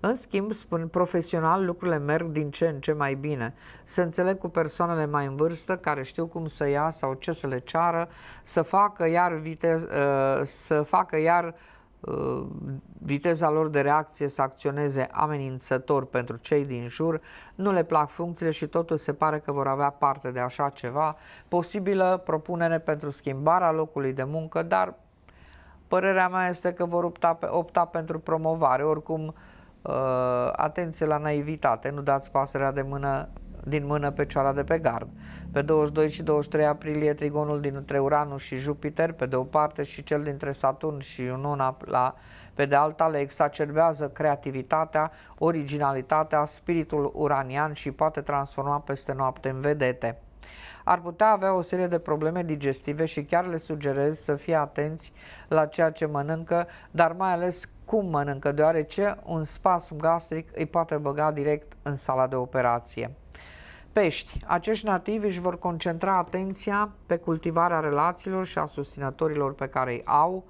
În schimb, spun, profesional lucrurile merg din ce în ce mai bine. Se înțeleg cu persoanele mai în vârstă care știu cum să ia sau ce să le ceară, să facă iar, vitez, uh, să facă iar uh, viteza lor de reacție să acționeze amenințător pentru cei din jur, nu le plac funcțiile și totul se pare că vor avea parte de așa ceva, posibilă propunere pentru schimbarea locului de muncă, dar părerea mea este că vor opta, opta pentru promovare, oricum uh, Uh, atenție la naivitate, nu dați pasărea de mână, din mână pe cioara de pe gard. Pe 22 și 23 aprilie, trigonul dintre Uranus și Jupiter, pe de o parte, și cel dintre Saturn și Iunona, la, pe de alta, le exacerbează creativitatea, originalitatea, spiritul uranian și poate transforma peste noapte în vedete ar putea avea o serie de probleme digestive și chiar le sugerez să fie atenți la ceea ce mănâncă, dar mai ales cum mănâncă, deoarece un spasm gastric îi poate băga direct în sala de operație. Pești. Acești nativi își vor concentra atenția pe cultivarea relațiilor și a susținătorilor pe care îi au.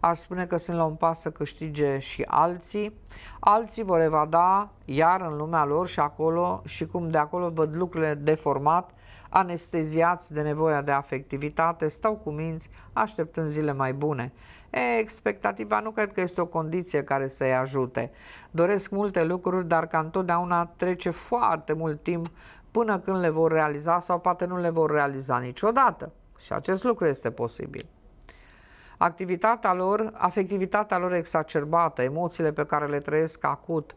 Aș spune că sunt la un pas să câștige și alții. Alții vor evada iar în lumea lor și acolo și cum de acolo văd lucrurile deformat, anesteziați de nevoia de afectivitate, stau cu minți, așteptând zile mai bune. E, expectativa nu cred că este o condiție care să-i ajute. Doresc multe lucruri, dar ca întotdeauna trece foarte mult timp până când le vor realiza sau poate nu le vor realiza niciodată. Și acest lucru este posibil. Activitatea lor, afectivitatea lor exacerbată, emoțiile pe care le trăiesc acut,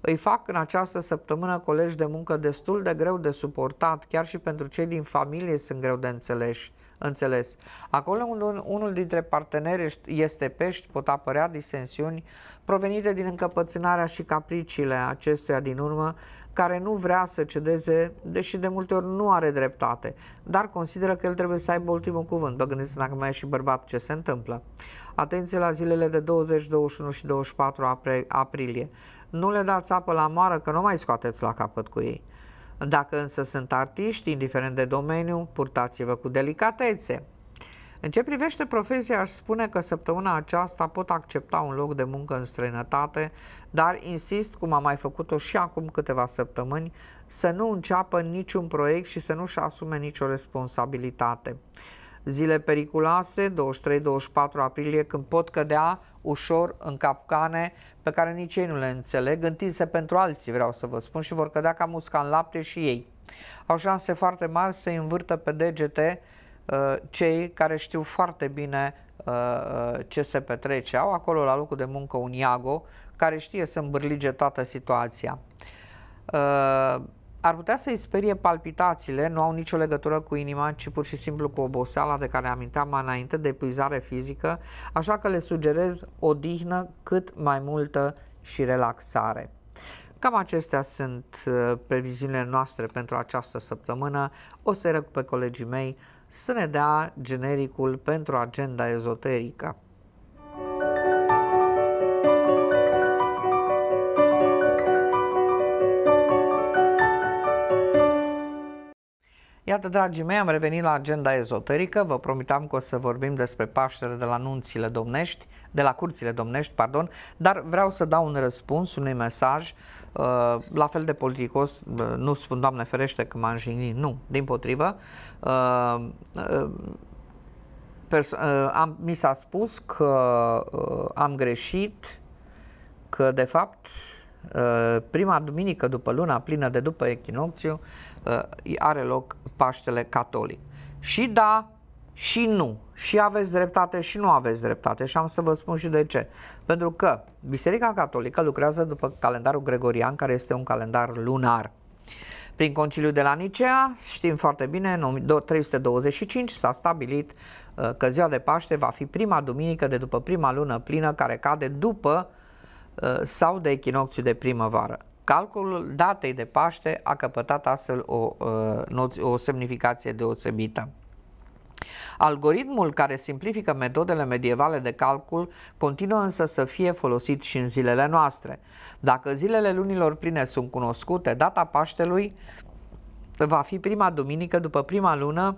îi fac în această săptămână colegi de muncă destul de greu de suportat, chiar și pentru cei din familie sunt greu de înțeles. înțeles. Acolo unde un, unul dintre parteneri este pești, pot apărea disensiuni provenite din încăpățânarea și capriciile acestuia din urmă, care nu vrea să cedeze, deși de multe ori nu are dreptate, dar consideră că el trebuie să aibă ultimul cuvânt. Vă gândiți dacă mai e și bărbat ce se întâmplă. Atenție la zilele de 20, 21 și 24 aprilie nu le dați apă la moară că nu mai scoateți la capăt cu ei. Dacă însă sunt artiști, indiferent de domeniu, purtați-vă cu delicatețe. În ce privește profesia, aș spune că săptămâna aceasta pot accepta un loc de muncă în străinătate, dar insist, cum am mai făcut-o și acum câteva săptămâni, să nu înceapă niciun proiect și să nu-și asume nicio responsabilitate. Zile periculoase, 23-24 aprilie, când pot cădea ușor în capcane pe care nici ei nu le înțeleg, întinse pentru alții, vreau să vă spun, și vor cădea ca musca în lapte și ei. Au șanse foarte mari să învârtă pe degete uh, cei care știu foarte bine uh, uh, ce se petrece. Au acolo la locul de muncă un Iago care știe să îmbârlige toată situația. Uh, ar putea să-i sperie palpitațiile, nu au nicio legătură cu inima, ci pur și simplu cu oboseala de care aminteam mai înainte, de epuizare fizică, așa că le sugerez odihnă cât mai multă și relaxare. Cam acestea sunt uh, previziunile noastre pentru această săptămână. O să rog pe colegii mei să ne dea genericul pentru agenda ezoterică. Iată, dragii mei, am revenit la agenda ezoterică. Vă promitam că o să vorbim despre Paștele de la nunțile domnești, de la curțile domnești, pardon, dar vreau să dau un răspuns, unui mesaj, uh, la fel de politicos, uh, nu spun, Doamne ferește, că m-am jignit, nu, din potrivă, uh, mi s-a spus că am greșit, că de fapt Eh, prima duminică după luna plină de după echinocțiu eh, are loc Paștele Catolic. Și da, și nu. Și aveți dreptate și nu aveți dreptate și am să vă spun și de ce. Pentru că Biserica Catolică lucrează după calendarul gregorian, care este un calendar lunar. Prin conciliul de la Nicea, știm foarte bine, în 325 s-a stabilit eh, că ziua de Paște va fi prima duminică de după prima lună plină care cade după uh, Uh, sau de echinocțiu de primăvară. Calculul datei de Paște a căpătat astfel o, uh, o semnificație deosebită. Algoritmul care simplifică metodele medievale de calcul continuă însă să fie folosit și în zilele noastre. Dacă zilele lunilor pline sunt cunoscute, data Paștelui va fi prima duminică după prima lună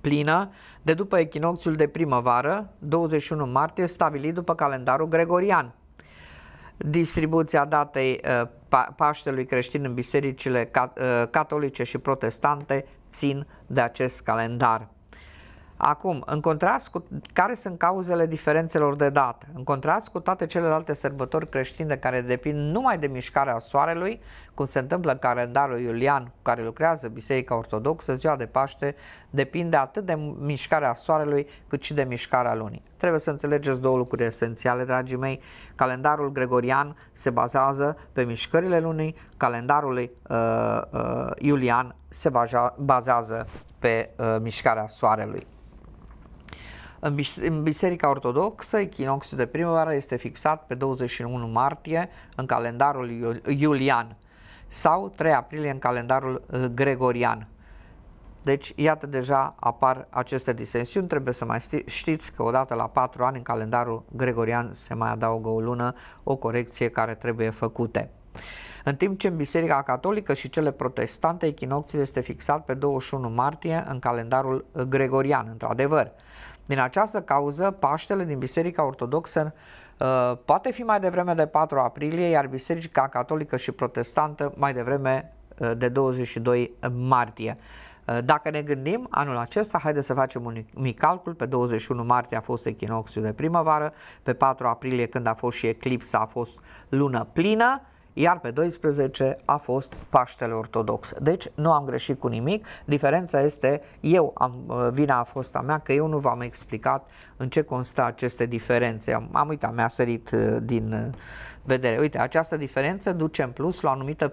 plină de după echinocțiul de primăvară, 21 martie, stabilit după calendarul gregorian distribuția datei uh, Paștelui creștin în bisericile uh, catolice și protestante țin de acest calendar. Acum, în contrast cu care sunt cauzele diferențelor de dată? În contrast cu toate celelalte sărbători creștine care depind numai de mișcarea soarelui, cum se întâmplă în calendarul iulian cu care lucrează Biserica Ortodoxă, ziua de Paște depinde atât de mișcarea soarelui cât și de mișcarea lunii. Trebuie să înțelegeți două lucruri esențiale, dragii mei. Calendarul gregorian se bazează pe mișcările lunii, calendarul uh, uh, iulian se baza, bazează pe uh, mișcarea soarelui. În Biserica Ortodoxă, echinoxiul de primăvară este fixat pe 21 martie în calendarul iulian sau 3 aprilie în calendarul uh, gregorian. Deci, iată, deja apar aceste disensiuni. Trebuie să mai știți că odată la 4 ani în calendarul gregorian se mai adaugă o lună, o corecție care trebuie făcute. În timp ce în Biserica Catolică și cele protestante, echinocții este fixat pe 21 martie în calendarul uh, gregorian, într-adevăr. Din această cauză, Paștele din Biserica Ortodoxă Uh, poate fi mai devreme de 4 aprilie, iar Biserica Catolică și Protestantă mai devreme uh, de 22 martie. Uh, dacă ne gândim, anul acesta, haideți să facem un mic calcul, pe 21 martie a fost echinoxiu de primăvară, pe 4 aprilie când a fost și eclipsa a fost lună plină, iar pe 12 a fost Paștele Ortodox. Deci nu am greșit cu nimic, diferența este eu, am, vina a fost a mea că eu nu v-am explicat în ce constă aceste diferențe. Am, am uitat, mi-a sărit uh, din uh, vedere. Uite, această diferență duce în plus la o anumită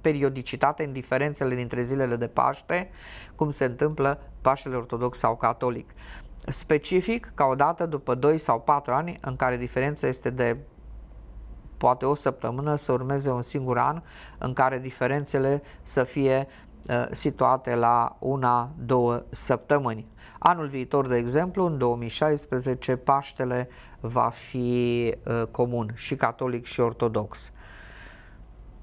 periodicitate în diferențele dintre zilele de Paște, cum se întâmplă Paștele Ortodox sau Catolic specific ca o dată după 2 sau 4 ani în care diferența este de poate o săptămână, să urmeze un singur an în care diferențele să fie uh, situate la una, două săptămâni. Anul viitor, de exemplu, în 2016, Paștele va fi uh, comun și catolic și ortodox.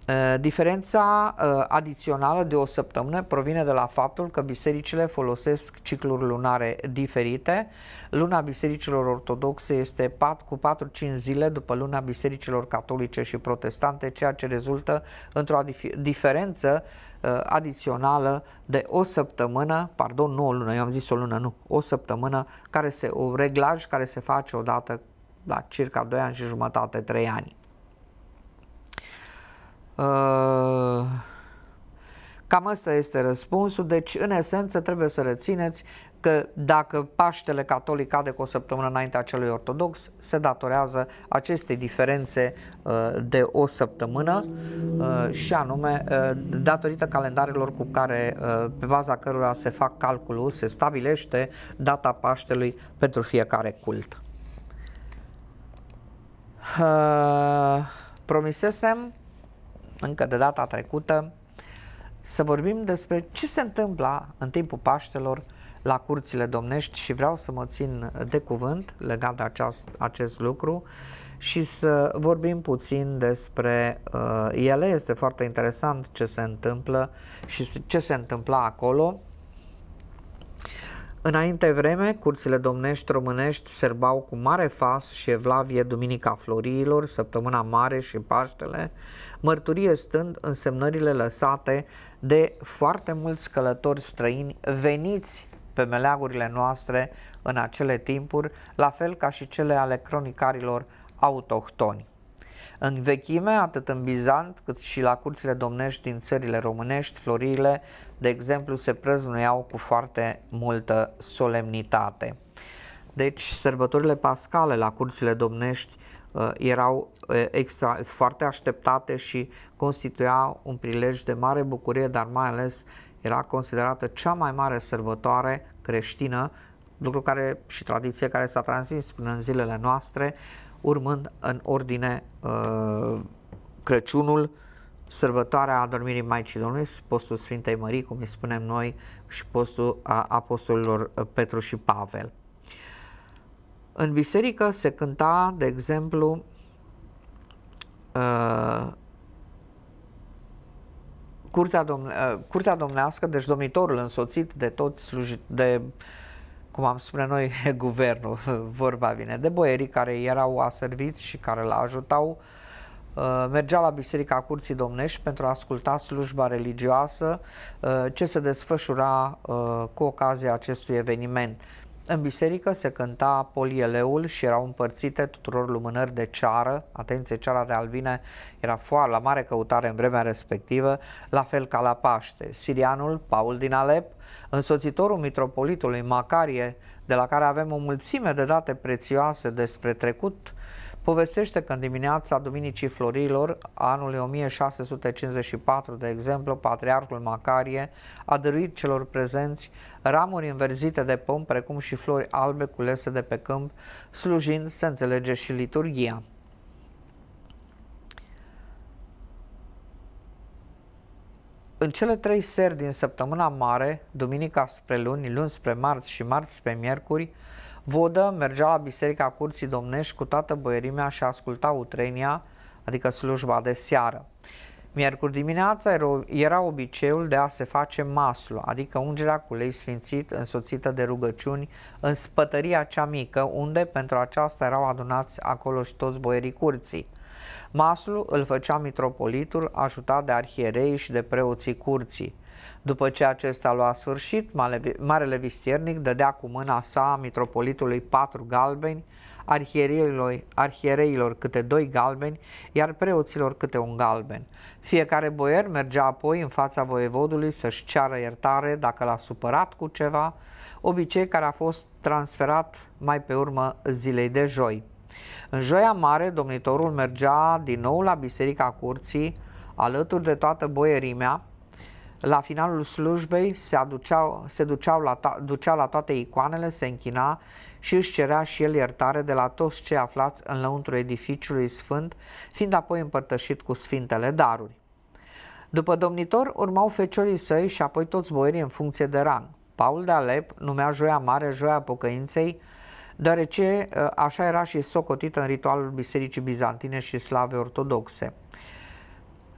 Eh, diferența eh, adițională de o săptămână provine de la faptul că bisericile folosesc cicluri lunare diferite. Luna bisericilor ortodoxe este 4, cu 4-5 zile după luna bisericilor catolice și protestante, ceea ce rezultă într-o diferență eh, adițională de o săptămână, pardon, nu o lună, eu am zis o lună, nu, o săptămână, care se, o reglaj care se face odată la circa 2 ani și jumătate, 3 ani. Uh, cam asta este răspunsul. Deci, în esență, trebuie să rețineți că dacă Paștele Catolic cade cu o săptămână înaintea celui ortodox, se datorează aceste diferențe uh, de o săptămână uh, și anume datorită calendarelor cu care, pe baza cărora se fac calculul, se stabilește data Paștelui pentru fiecare cult. Promisesem încă de data trecută să vorbim despre ce se întâmpla în timpul Paștelor la curțile domnești și vreau să mă țin de cuvânt legat de aceast, acest lucru și să vorbim puțin despre uh, ele. Este foarte interesant ce se întâmplă și ce se întâmpla acolo. Înainte vreme, curțile domnești românești serbau cu mare fas și evlavie Duminica Florilor, Săptămâna Mare și Paștele, mărturie stând însemnările lăsate de foarte mulți călători străini veniți pe meleagurile noastre în acele timpuri, la fel ca și cele ale cronicarilor autohtoni. În vechime, atât în Bizant cât și la curțile domnești din țările românești, floriile, de exemplu, se prăznuiau cu foarte multă solemnitate. Deci, sărbătorile pascale la curțile domnești uh, erau uh, extra, foarte așteptate și constituia un prilej de mare bucurie, dar mai ales era considerată cea mai mare sărbătoare creștină, lucru care și tradiție care s-a transmis până în zilele noastre, urmând în ordine uh, Crăciunul, sărbătoarea adormirii Maicii Domnului, postul Sfintei Mării, cum îi spunem noi, și postul a apostolilor uh, Petru și Pavel. În biserică se cânta, de exemplu, uh, curtea, domne, uh, curtea domnească, deci domnitorul însoțit de toți sluji, de uh, cum am spune noi, guvernul, vorba vine, de boierii care erau aserviți și care l ajutau, uh, mergea la Biserica Curții Domnești pentru a asculta slujba religioasă uh, ce se desfășura uh, cu ocazia acestui eveniment. În biserică se cânta polieleul și erau împărțite tuturor lumânări de ceară, atenție, ceara de albine era foarte la mare căutare în vremea respectivă, la fel ca la Paște. Sirianul Paul din Alep, însoțitorul mitropolitului Macarie, de la care avem o mulțime de date prețioase despre trecut Povestește că în dimineața Duminicii Florilor, anului 1654, de exemplu, Patriarhul Macarie a dăruit celor prezenți ramuri înverzite de pom, precum și flori albe culese de pe câmp, slujind, se înțelege, și liturgia. În cele trei seri din săptămâna mare, duminica spre luni, luni spre marți și marți spre miercuri, Vodă mergea la biserica curții domnești cu toată băierimea și asculta utrenia, adică slujba de seară. Miercuri dimineața era obiceiul de a se face maslu, adică ungerea cu lei sfințit însoțită de rugăciuni în spătăria cea mică, unde pentru aceasta erau adunați acolo și toți boierii curții. Maslu îl făcea mitropolitul ajutat de arhierei și de preoții curții. După ce acesta lua sfârșit, Marele Vistiernic dădea cu mâna sa mitropolitului patru galbeni, arhiereilor, arhiereilor câte doi galbeni, iar preoților câte un galben. Fiecare boier mergea apoi în fața voievodului să-și ceară iertare dacă l-a supărat cu ceva, obicei care a fost transferat mai pe urmă zilei de joi. În joia mare, domnitorul mergea din nou la biserica curții, alături de toată boierimea, la finalul slujbei se, aduceau, se duceau la ta, ducea la toate icoanele, se închina și își cerea și el iertare de la toți cei aflați în lăuntru edificiului sfânt, fiind apoi împărtășit cu sfintele daruri. După domnitor urmau feciorii săi și apoi toți boierii în funcție de rang. Paul de Alep numea Joia Mare Joia Pocăinței, deoarece ă, așa era și socotită în ritualul Bisericii Bizantine și Slave Ortodoxe.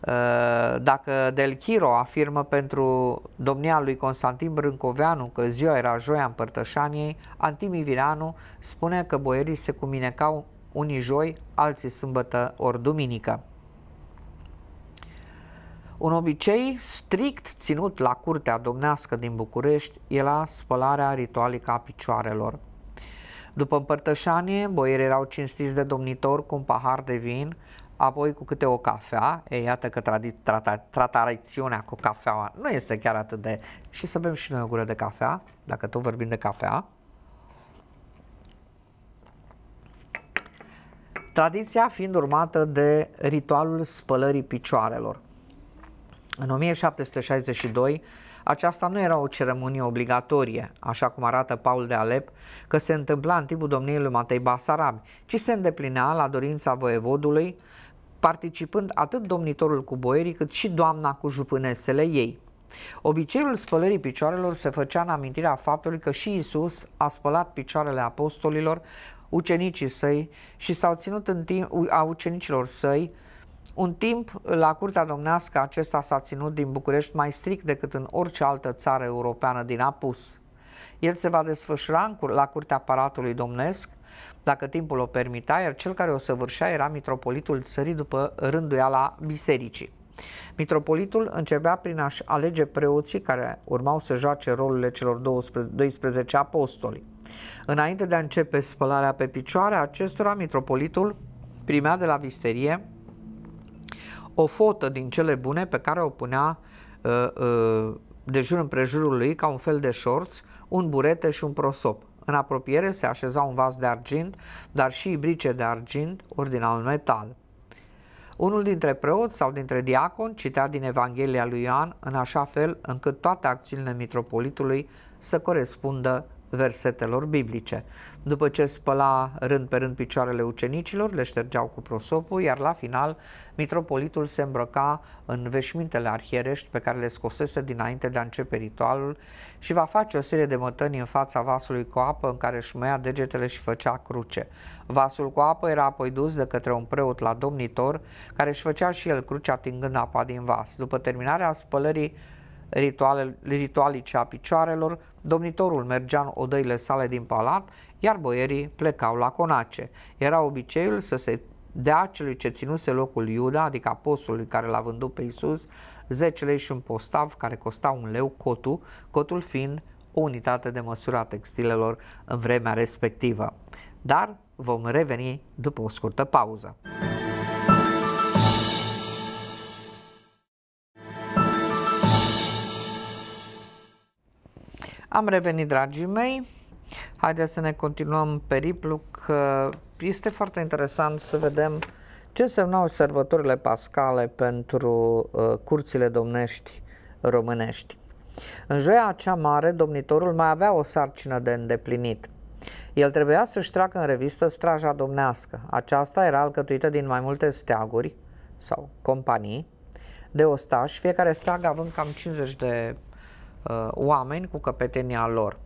Uh, dacă Del Chiro afirmă pentru domnia lui Constantin Brâncoveanu că ziua era joia împărtășaniei, Antimi Vireanu spune că boierii se cuminecau unii joi, alții sâmbătă ori duminică. Un obicei strict ținut la curtea domnească din București era spălarea ritualică a picioarelor. După împărtășanie, boierii erau cinstiți de domnitor cu un pahar de vin, apoi cu câte o cafea, e, iată că tradi- tratarecțiunea cu cafeaua nu este chiar atât de... Și să bem și noi o gură de cafea, dacă tot vorbim de cafea. Tradiția fiind urmată de ritualul spălării picioarelor. În 1762, aceasta nu era o ceremonie obligatorie, așa cum arată Paul de Alep, că se întâmpla în timpul domniei lui Matei Basarab, ci se îndeplinea la dorința voievodului participând atât domnitorul cu boierii cât și doamna cu jupânesele ei. Obiceiul spălării picioarelor se făcea în amintirea faptului că și Isus a spălat picioarele apostolilor, ucenicii săi și s-au ținut în timp, a ucenicilor săi un timp, la curtea domnească, acesta s-a ținut din București mai strict decât în orice altă țară europeană din apus. El se va desfășura la curtea aparatului domnesc, dacă timpul o permita, iar cel care o săvârșea era mitropolitul țării după rânduiala bisericii. Mitropolitul începea prin a-și alege preoții care urmau să joace rolurile celor 12 apostoli. Înainte de a începe spălarea pe picioare acestora, mitropolitul primea de la visterie o fotă din cele bune pe care o punea uh, uh, de jur împrejurul lui ca un fel de șorț, un burete și un prosop. În apropiere se așeza un vas de argint, dar și ibrice de argint, ordinal metal. Unul dintre preoți sau dintre diacon citea din Evanghelia lui Ioan în așa fel încât toate acțiunile mitropolitului să corespundă versetelor biblice. După ce spăla rând pe rând picioarele ucenicilor, le ștergeau cu prosopul, iar la final mitropolitul se îmbrăca în veșmintele arhierești pe care le scosese dinainte de a începe ritualul și va face o serie de mătăni în fața vasului cu apă în care își măia degetele și făcea cruce. Vasul cu apă era apoi dus de către un preot la domnitor care își făcea și el cruce atingând apa din vas. După terminarea spălării rituale, ritualice a picioarelor, domnitorul mergea în odăile sale din palat, iar boierii plecau la conace. Era obiceiul să se dea celui ce ținuse locul Iuda, adică apostolului care l-a vândut pe Iisus, 10 lei și un postav care costa un leu cotu, cotul fiind o unitate de măsură a textilelor în vremea respectivă. Dar vom reveni după o scurtă pauză. Am revenit, dragii mei. Haideți să ne continuăm periplu, că este foarte interesant să vedem ce însemnau sărbătorile pascale pentru uh, curțile domnești românești. În joia cea mare, domnitorul mai avea o sarcină de îndeplinit. El trebuia să-și treacă în revistă straja domnească. Aceasta era alcătuită din mai multe steaguri sau companii de ostași, fiecare steag având cam 50 de uh, oameni cu căpetenia lor.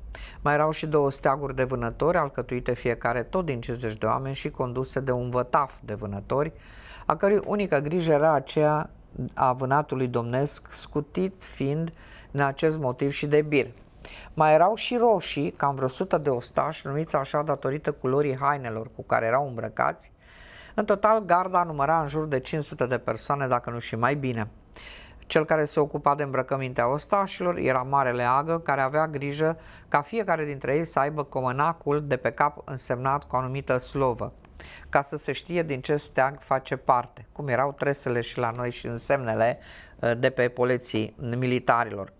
Mai erau și două steaguri de vânători, alcătuite fiecare tot din 50 de oameni și conduse de un vătaf de vânători, a cărui unică grijă era aceea a vânatului domnesc, scutit fiind în acest motiv și de bir. Mai erau și roșii, cam vreo sută de ostași, numiți așa datorită culorii hainelor cu care erau îmbrăcați. În total, garda număra în jur de 500 de persoane, dacă nu și mai bine. Cel care se ocupa de îmbrăcămintea ostașilor era Marele Agă, care avea grijă ca fiecare dintre ei să aibă comănacul de pe cap însemnat cu o anumită slovă, ca să se știe din ce steag face parte, cum erau tresele și la noi și însemnele uh, de pe poleții militarilor.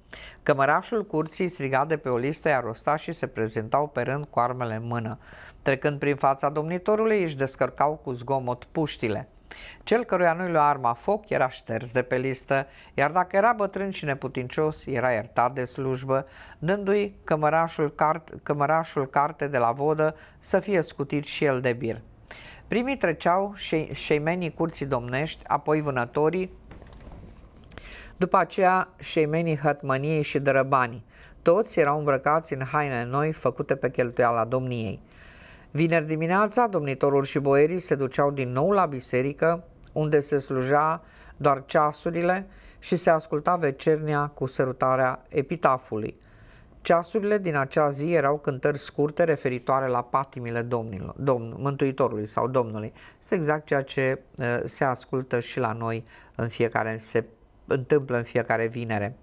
Cămărașul curții striga de pe o listă, iar ostașii se prezentau pe rând cu armele în mână. Trecând prin fața domnitorului, își descărcau cu zgomot puștile. Cel căruia nu-i lua arma foc era șters de pe listă, iar dacă era bătrân și neputincios, era iertat de slujbă, dându-i cămărașul, cart- cămărașul carte de la vodă să fie scutit și el de bir. Primii treceau șe- șeimenii curții domnești, apoi vânătorii, după aceea șeimenii hătmăniei și dărăbanii. Toți erau îmbrăcați în haine noi făcute pe cheltuiala domniei. Vineri dimineața, domnitorul și boierii se duceau din nou la biserică, unde se sluja doar ceasurile și se asculta vecernia cu sărutarea epitafului. Ceasurile din acea zi erau cântări scurte referitoare la patimile domnilor, domn, Mântuitorului sau Domnului. Este exact ceea ce uh, se ascultă și la noi în fiecare, se întâmplă în fiecare vinere.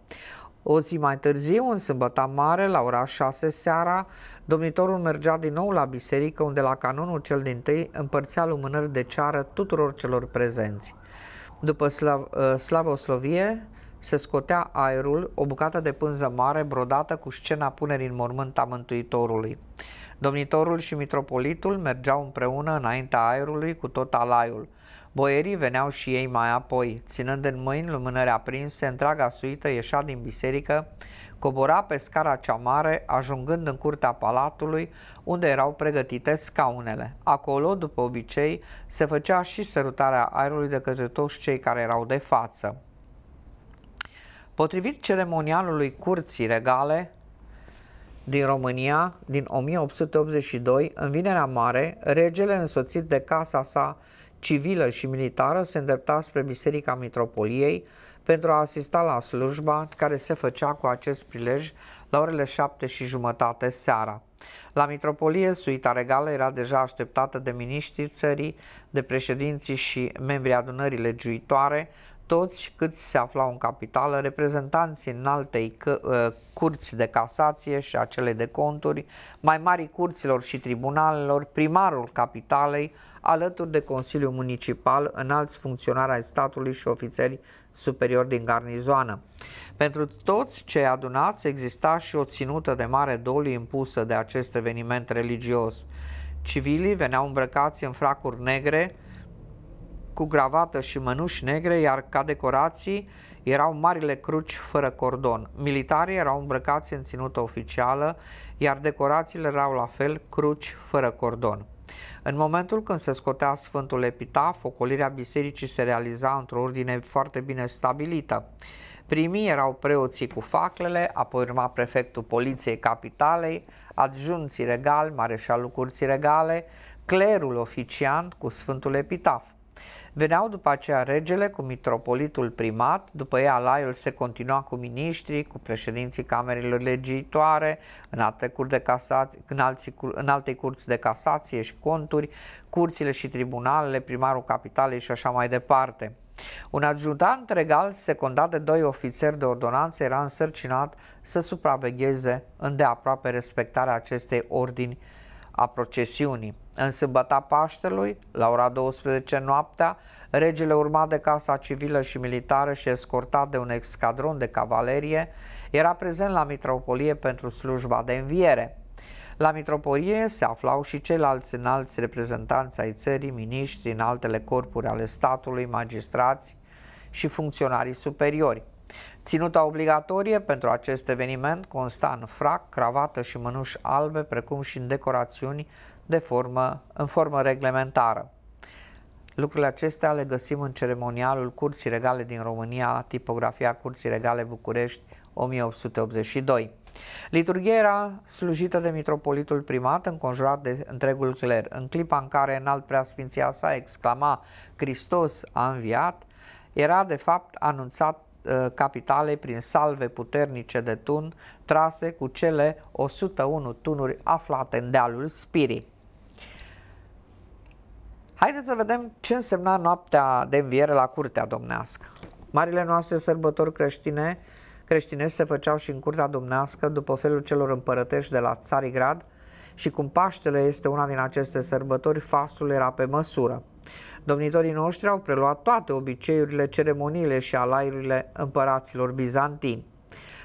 O zi mai târziu, în sâmbăta mare, la ora 6 seara, domnitorul mergea din nou la biserică, unde la canonul cel din tâi împărțea lumânări de ceară tuturor celor prezenți. După slav- uh, slavoslovie, se scotea aerul, o bucată de pânză mare brodată cu scena punerii în mormânt a Mântuitorului. Domnitorul și mitropolitul mergeau împreună înaintea aerului cu tot alaiul – Boierii veneau și ei mai apoi, ținând în mâini lumânări aprinse, întreaga suită ieșea din biserică, cobora pe scara cea mare, ajungând în curtea palatului, unde erau pregătite scaunele. Acolo, după obicei, se făcea și sărutarea aerului de către toți cei care erau de față. Potrivit ceremonialului curții regale, din România din 1882, în Vinerea Mare, regele însoțit de casa sa civilă și militară se îndrepta spre Biserica Mitropoliei pentru a asista la slujba care se făcea cu acest prilej la orele șapte și jumătate seara. La mitropolie, suita regală era deja așteptată de miniștrii țării, de președinții și membrii adunării legiuitoare, toți cât se aflau în capitală, reprezentanții înaltei ă, curți de casație și acele de conturi, mai mari curților și tribunalelor, primarul capitalei, alături de Consiliul Municipal, înalți funcționari ai statului și ofițeri superiori din garnizoană. Pentru toți cei adunați exista și o ținută de mare doliu impusă de acest eveniment religios. Civilii veneau îmbrăcați în fracuri negre, cu gravată și mănuși negre, iar ca decorații erau marile cruci fără cordon. Militarii erau îmbrăcați în ținută oficială, iar decorațiile erau la fel cruci fără cordon. În momentul când se scotea Sfântul Epitaf, ocolirea bisericii se realiza într-o ordine foarte bine stabilită. Primii erau preoții cu faclele, apoi urma prefectul poliției capitalei, adjunții regali, mareșalul curții regale, clerul oficiant cu Sfântul Epitaf. Veneau după aceea regele cu mitropolitul primat, după ea laiul se continua cu miniștrii, cu președinții camerilor legitoare, în alte, curi de casați, în, alții, în alte curți de casație și conturi, curțile și tribunalele, primarul capitalei și așa mai departe. Un adjutant regal secundat de doi ofițeri de ordonanță era însărcinat să supravegheze îndeaproape respectarea acestei ordini a procesiunii. În sâmbăta Paștelui, la ora 12 noaptea, regele urmat de casa civilă și militară și escortat de un escadron de cavalerie, era prezent la mitropolie pentru slujba de înviere. La mitropolie se aflau și ceilalți înalți reprezentanți ai țării, miniștri în altele corpuri ale statului, magistrați și funcționarii superiori. Ținuta obligatorie pentru acest eveniment consta în frac, cravată și mânuși albe, precum și în decorațiuni de formă, în formă reglementară. Lucrurile acestea le găsim în ceremonialul Curții Regale din România, tipografia Curții Regale București 1882. Liturghia era slujită de mitropolitul primat, înconjurat de întregul cler. În clipa în care înalt preasfinția sa exclama Hristos a înviat, era de fapt anunțat Uh, capitalei prin salve puternice de tun trase cu cele 101 tunuri aflate în dealul Spirii. Haideți să vedem ce însemna noaptea de înviere la curtea domnească. Marile noastre sărbători creștine creștinești se făceau și în curtea domnească după felul celor împărătești de la Țarigrad și cum Paștele este una din aceste sărbători, fastul era pe măsură. Domnitorii noștri au preluat toate obiceiurile, ceremoniile și alaiurile împăraților bizantini.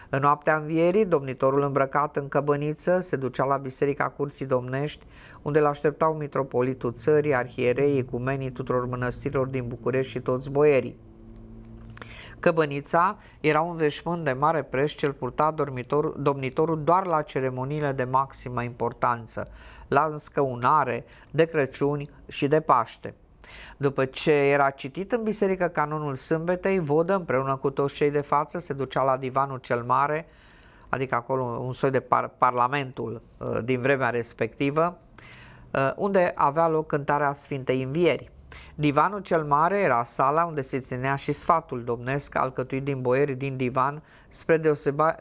În noaptea învierii, domnitorul îmbrăcat în căbăniță se ducea la biserica curții domnești, unde l-așteptau mitropolitul țării, arhierei, cumenii tuturor mănăstirilor din București și toți boierii. Căbănița era un veșmânt de mare preș cel purta dormitor, domnitorul doar la ceremoniile de maximă importanță, la înscăunare, de Crăciuni și de Paște. După ce era citit în biserică canonul sâmbetei, vodă împreună cu toți cei de față se ducea la divanul cel mare, adică acolo un soi de par- parlamentul uh, din vremea respectivă, uh, unde avea loc cântarea Sfintei Învieri. Divanul cel mare era sala unde se ținea și sfatul domnesc alcătuit din boieri din divan, spre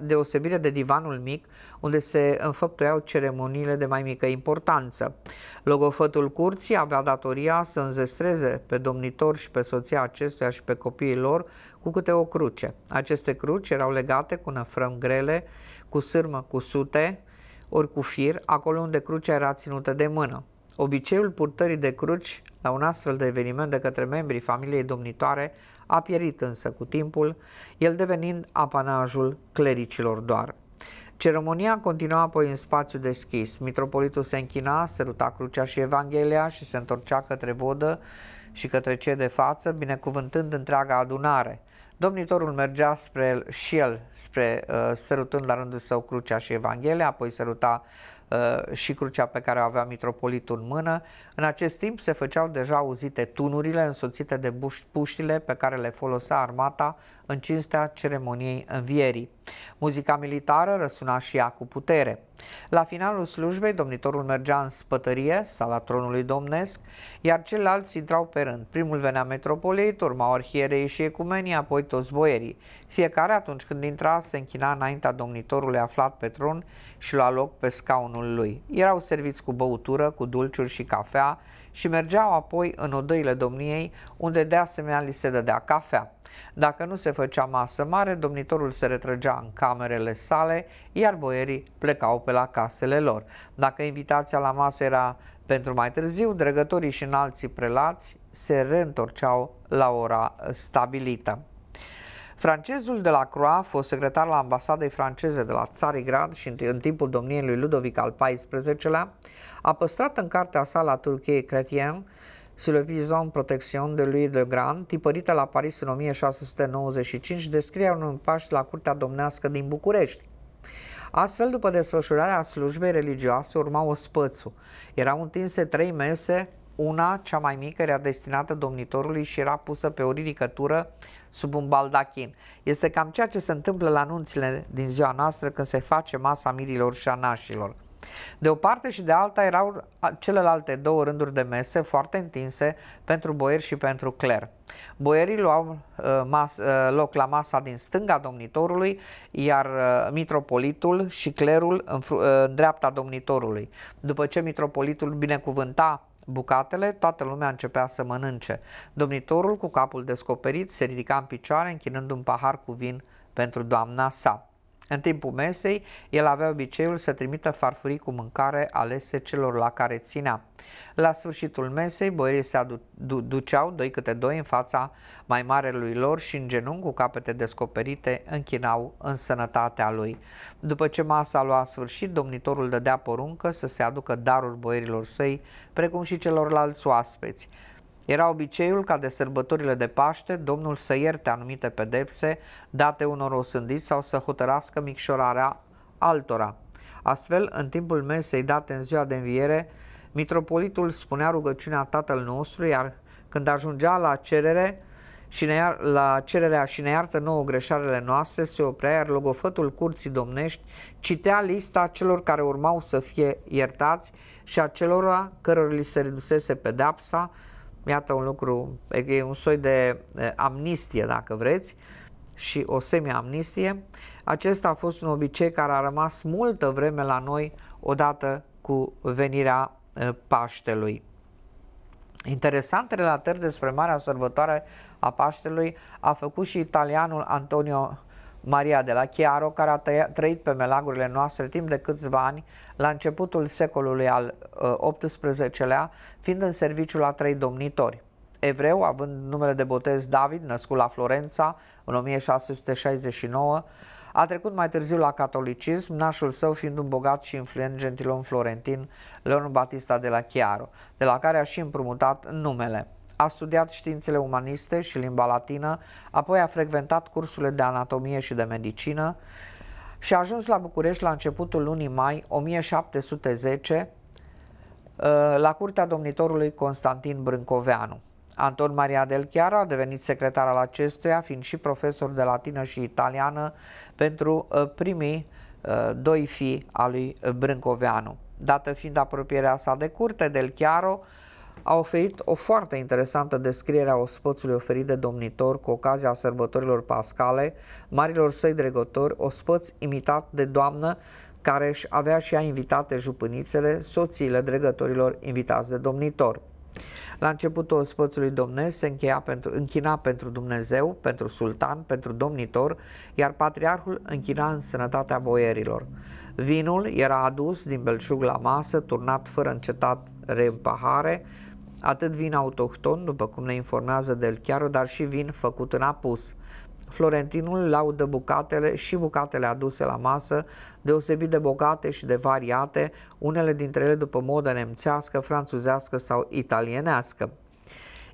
deosebire de divanul mic, unde se înfăptuiau ceremoniile de mai mică importanță. Logofătul curții avea datoria să înzestreze pe domnitor și pe soția acestuia și pe copiii lor cu câte o cruce. Aceste cruci erau legate cu năfrăm grele, cu sârmă cu sute, ori cu fir, acolo unde crucea era ținută de mână. Obiceiul purtării de cruci la un astfel de eveniment de către membrii familiei domnitoare a pierit însă cu timpul, el devenind apanajul clericilor doar. Ceremonia continua apoi în spațiu deschis. Mitropolitul se închina, săruta crucea și Evanghelia și se întorcea către vodă și către cei de față, binecuvântând întreaga adunare. Domnitorul mergea spre el, și el, spre, uh, sărutând la rândul său crucea și Evanghelia, apoi săruta Uh, și crucea pe care o avea mitropolitul în mână. În acest timp se făceau deja auzite tunurile însoțite de puștile pe care le folosea armata în cinstea ceremoniei învierii. Muzica militară răsuna și ea cu putere. La finalul slujbei, domnitorul mergea în spătărie, sala tronului domnesc, iar ceilalți intrau pe rând. Primul venea metropolit, urma orhierei și ecumenii, apoi toți boierii. Fiecare, atunci când intra, se închina înaintea domnitorului aflat pe tron și lua loc pe scaunul guvernul lui. Erau serviți cu băutură, cu dulciuri și cafea și mergeau apoi în odăile domniei, unde de asemenea li se dădea cafea. Dacă nu se făcea masă mare, domnitorul se retrăgea în camerele sale, iar boierii plecau pe la casele lor. Dacă invitația la masă era pentru mai târziu, dregătorii și înalții prelați se reîntorceau la ora stabilită. Francezul de la Croix, fost secretar la ambasadei franceze de la Țarigrad și în timpul domniei lui Ludovic al XIV-lea, a păstrat în cartea sa la Turchie Chrétien sur le prison protection de lui de Grand, tipărită la Paris în 1695, descrie un paș la curtea domnească din București. Astfel, după desfășurarea slujbei religioase, urma spățu. Erau întinse trei mese una, cea mai mică, era destinată domnitorului și era pusă pe o ridicătură sub un baldachin. Este cam ceea ce se întâmplă la anunțile din ziua noastră când se face masa mirilor și a nașilor. De o parte și de alta erau celelalte două rânduri de mese foarte întinse pentru boieri și pentru cler. Boierii luau uh, mas, uh, loc la masa din stânga domnitorului, iar uh, mitropolitul și clerul în, uh, în dreapta domnitorului. După ce mitropolitul binecuvânta bucatele, toată lumea începea să mănânce. Domnitorul, cu capul descoperit, se ridica în picioare, închinând un pahar cu vin pentru doamna sa. În timpul mesei, el avea obiceiul să trimită farfurii cu mâncare alese celor la care ținea. La sfârșitul mesei, boierii se adu- du- duceau doi câte doi în fața mai marelui lor și în genunchi cu capete descoperite închinau în sănătatea lui. După ce masa lua sfârșit, domnitorul dădea poruncă să se aducă daruri boierilor săi, precum și celorlalți oaspeți. Era obiceiul ca de sărbătorile de Paște Domnul să ierte anumite pedepse date unor osândiți sau să hotărască micșorarea altora. Astfel, în timpul mesei date în ziua de înviere, mitropolitul spunea rugăciunea Tatăl nostru, iar când ajungea la cerere, și ne iar, la cererea și ne iartă nouă greșelile noastre, se oprea, iar logofătul curții domnești citea lista celor care urmau să fie iertați și a celor cărora li se redusese pedapsa Iată un lucru, e un soi de amnistie, dacă vreți, și o semi-amnistie. Acesta a fost un obicei care a rămas multă vreme la noi odată cu venirea Paștelui. Interesante relatări despre marea sărbătoare a Paștelui a făcut și italianul Antonio Maria de la Chiaro, care a trăit pe melagurile noastre timp de câțiva ani, la începutul secolului al XVIII-lea, uh, fiind în serviciu la trei domnitori. Evreu, având numele de botez David, născut la Florența în 1669, a trecut mai târziu la catolicism, nașul său fiind un bogat și influent gentilom florentin, Leon Batista de la Chiaro, de la care a și împrumutat numele. A studiat științele umaniste și limba latină, apoi a frecventat cursurile de anatomie și de medicină și a ajuns la București la începutul lunii mai 1710 uh, la curtea domnitorului Constantin Brâncoveanu. Anton Maria Del Chiara a devenit secretar al acestuia, fiind și profesor de latină și italiană pentru uh, primii uh, doi fii al lui Brâncoveanu. Dată fiind apropierea sa de curte, Del Chiaro a oferit o foarte interesantă descriere a ospățului oferit de domnitor cu ocazia sărbătorilor pascale, marilor săi dregători, ospăț imitat de doamnă care își avea și a invitate jupânițele, soțiile dregătorilor invitați de domnitor. La începutul ospățului domnesc se încheia pentru, închina pentru Dumnezeu, pentru sultan, pentru domnitor, iar patriarhul închina în sănătatea boierilor. Vinul era adus din belșug la masă, turnat fără încetat pahare, atât vin autohton, după cum ne informează Del Chiaro, dar și vin făcut în apus. Florentinul laudă bucatele și bucatele aduse la masă, deosebit de bogate și de variate, unele dintre ele după modă nemțească, franțuzească sau italienească.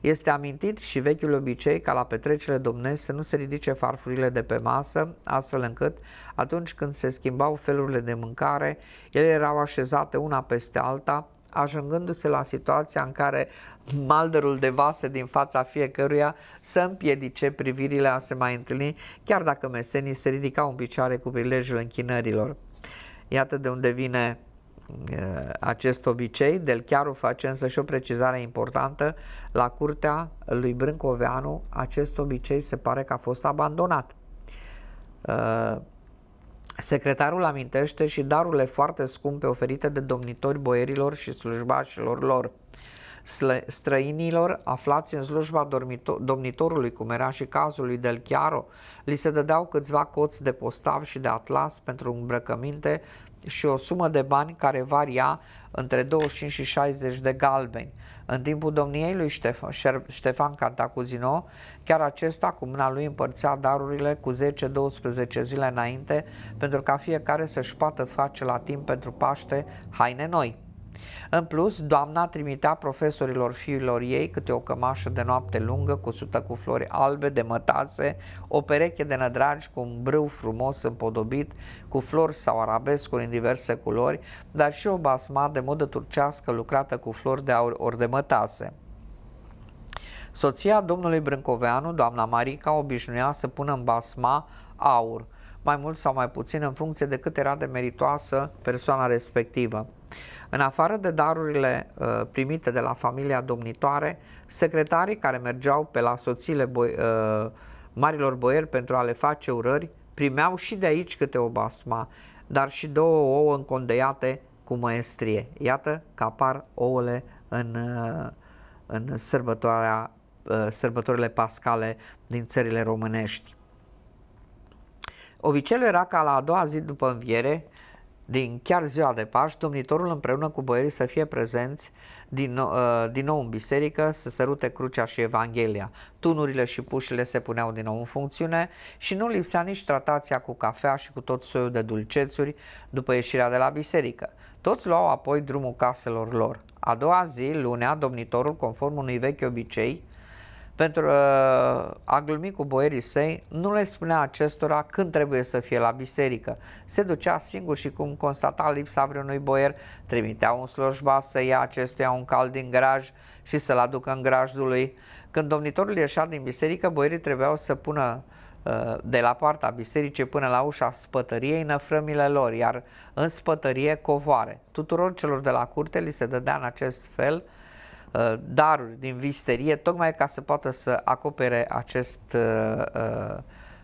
Este amintit și vechiul obicei ca la petrecerile domnesc să nu se ridice farfurile de pe masă, astfel încât atunci când se schimbau felurile de mâncare, ele erau așezate una peste alta, ajungându-se la situația în care malderul de vase din fața fiecăruia să împiedice privirile a se mai întâlni, chiar dacă mesenii se ridicau în picioare cu prilejul închinărilor. Iată de unde vine acest obicei, Del o face însă și o precizare importantă la curtea lui Brâncoveanu acest obicei se pare că a fost abandonat Secretarul amintește și darurile foarte scumpe oferite de domnitori boierilor și slujbașilor lor, străinilor aflați în slujba domnitorului cum era și cazul lui del Chiaro, li se dădeau câțiva coți de postav și de atlas pentru îmbrăcăminte și o sumă de bani care varia între 25 și 60 de galbeni. În timpul domniei lui Ștefan, Cantacuzino, chiar acesta cu mâna lui împărțea darurile cu 10-12 zile înainte pentru ca fiecare să-și poată face la timp pentru Paște haine noi. În plus, doamna trimitea profesorilor fiilor ei câte o cămașă de noapte lungă cusută cu flori albe de mătase, o pereche de nădragi cu un brâu frumos împodobit cu flori sau arabescuri în diverse culori, dar și o basma de modă turcească lucrată cu flori de aur ori de mătase. Soția domnului Brâncoveanu, doamna Marica, obișnuia să pună în basma aur, mai mult sau mai puțin în funcție de cât era de meritoasă persoana respectivă. În afară de darurile uh, primite de la familia domnitoare, secretarii care mergeau pe la soțiile boi, uh, marilor boieri pentru a le face urări, primeau și de aici câte o basma, dar și două ouă încondeiate cu măestrie. Iată că apar ouăle în, uh, în sărbătoarea, uh, sărbătorile pascale din țările românești. Obiceiul era ca la a doua zi după înviere din chiar ziua de Paști, domnitorul împreună cu băierii să fie prezenți din, nou, uh, din nou în biserică, să sărute crucea și Evanghelia. Tunurile și pușile se puneau din nou în funcțiune și nu lipsea nici tratația cu cafea și cu tot soiul de dulcețuri după ieșirea de la biserică. Toți luau apoi drumul caselor lor. A doua zi, lunea, domnitorul, conform unui vechi obicei, pentru uh, a glumi cu boierii săi, nu le spunea acestora când trebuie să fie la biserică. Se ducea singur și cum constata lipsa vreunui boier, trimitea un slujba să ia acestuia un cal din graj și să-l aducă în grajdul lui. Când domnitorul ieșea din biserică, boierii trebuiau să pună uh, de la partea bisericii până la ușa spătăriei năfrămile lor, iar în spătărie covoare. Tuturor celor de la curte li se dădea în acest fel uh, Uh, daruri din visterie, tocmai ca să poată să acopere acest uh, uh,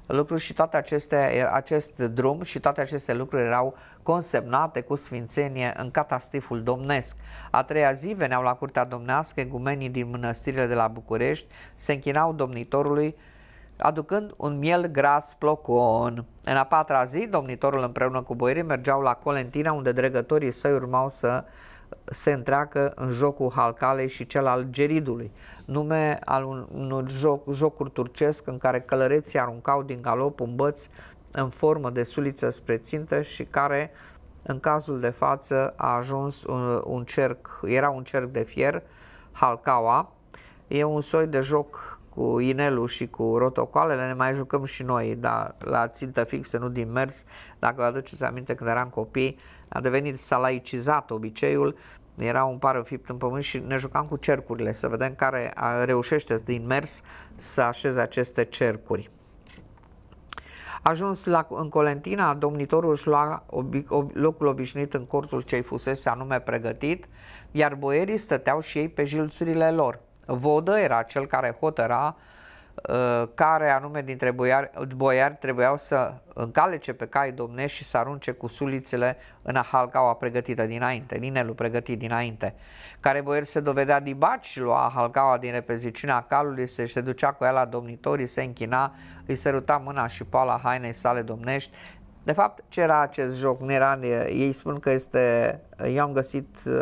lucru și toate aceste, acest drum și toate aceste lucruri erau consemnate cu sfințenie în catastiful domnesc. A treia zi veneau la curtea domnească egumenii din mănăstirile de la București, se închinau domnitorului aducând un miel gras plocon. În a patra zi, domnitorul împreună cu boierii mergeau la Colentina, unde dregătorii săi urmau să uh, se întreacă în jocul Halcalei și cel al Geridului, nume al unor joc, jocuri turcesc în care călăreții aruncau din galop un băț în formă de suliță spre țintă și care, în cazul de față, a ajuns un, un cerc, era un cerc de fier, Halcaua, e un soi de joc cu inelul și cu rotocoalele, ne mai jucăm și noi, dar la țintă fixă, nu din mers. Dacă vă aduceți aminte când eram copii, a devenit salaicizat obiceiul era un par înfipt în pământ și ne jucam cu cercurile să vedem care reușește din mers să așeze aceste cercuri. Ajuns la, în Colentina, domnitorul își lua obi, ob, locul obișnuit în cortul cei fusese anume pregătit, iar boierii stăteau și ei pe jilțurile lor. Vodă era cel care hotăra Uh, care anume dintre boiari, boiari trebuiau să încalece pe cai domnești și să arunce cu sulițele în halcaua pregătită dinainte, linelul pregătit dinainte, care boier se dovedea dibaci și lua halcaua din repeziciunea calului, se, se ducea cu ea la domnitorii, se închina, îi săruta mâna și pala hainei sale domnești. De fapt, ce era acest joc? Nu era, ei spun că este, eu am găsit uh,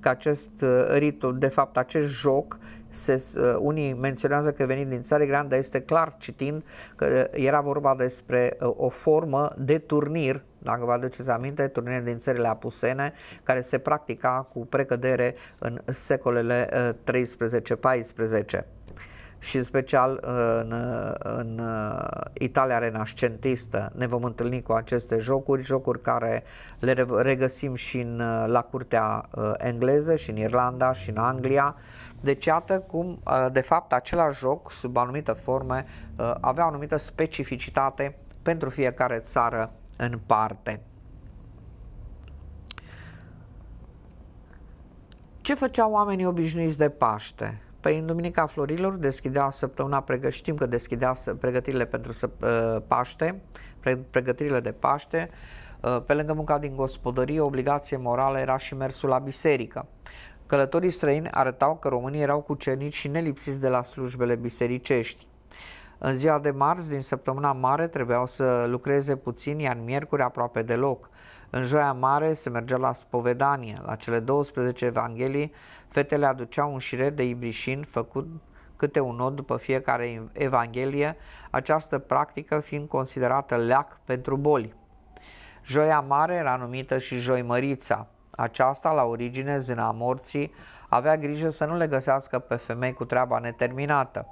că acest uh, ritu. de fapt acest joc se, uh, unii menționează că venind din țară grande, este clar citind că uh, era vorba despre uh, o formă de turnir dacă vă aduceți aminte, turnee din țările apusene, care se practica cu precădere în secolele 13-14 și în special în, în Italia renascentistă ne vom întâlni cu aceste jocuri, jocuri care le regăsim și în, la curtea engleză, și în Irlanda, și în Anglia deci iată cum, de fapt, același joc, sub anumite forme, avea o anumită specificitate pentru fiecare țară în parte. Ce făceau oamenii obișnuiți de Paște? Păi în Duminica Florilor deschidea săptămâna, știm că deschidea pregătirile pentru Paște, pregătirile de Paște, pe lângă munca din gospodărie, obligație morală era și mersul la biserică. Călătorii străini arătau că românii erau cuceniți și nelipsiți de la slujbele bisericești. În ziua de marți, din săptămâna mare, trebuiau să lucreze puțin, iar miercuri aproape deloc. În joia mare se mergea la spovedanie. La cele 12 evanghelii, fetele aduceau un șiret de ibrișin făcut câte un nod după fiecare evanghelie, această practică fiind considerată leac pentru boli. Joia mare era numită și joi Mărița. Aceasta, la origine, zâna morții, avea grijă să nu le găsească pe femei cu treaba neterminată.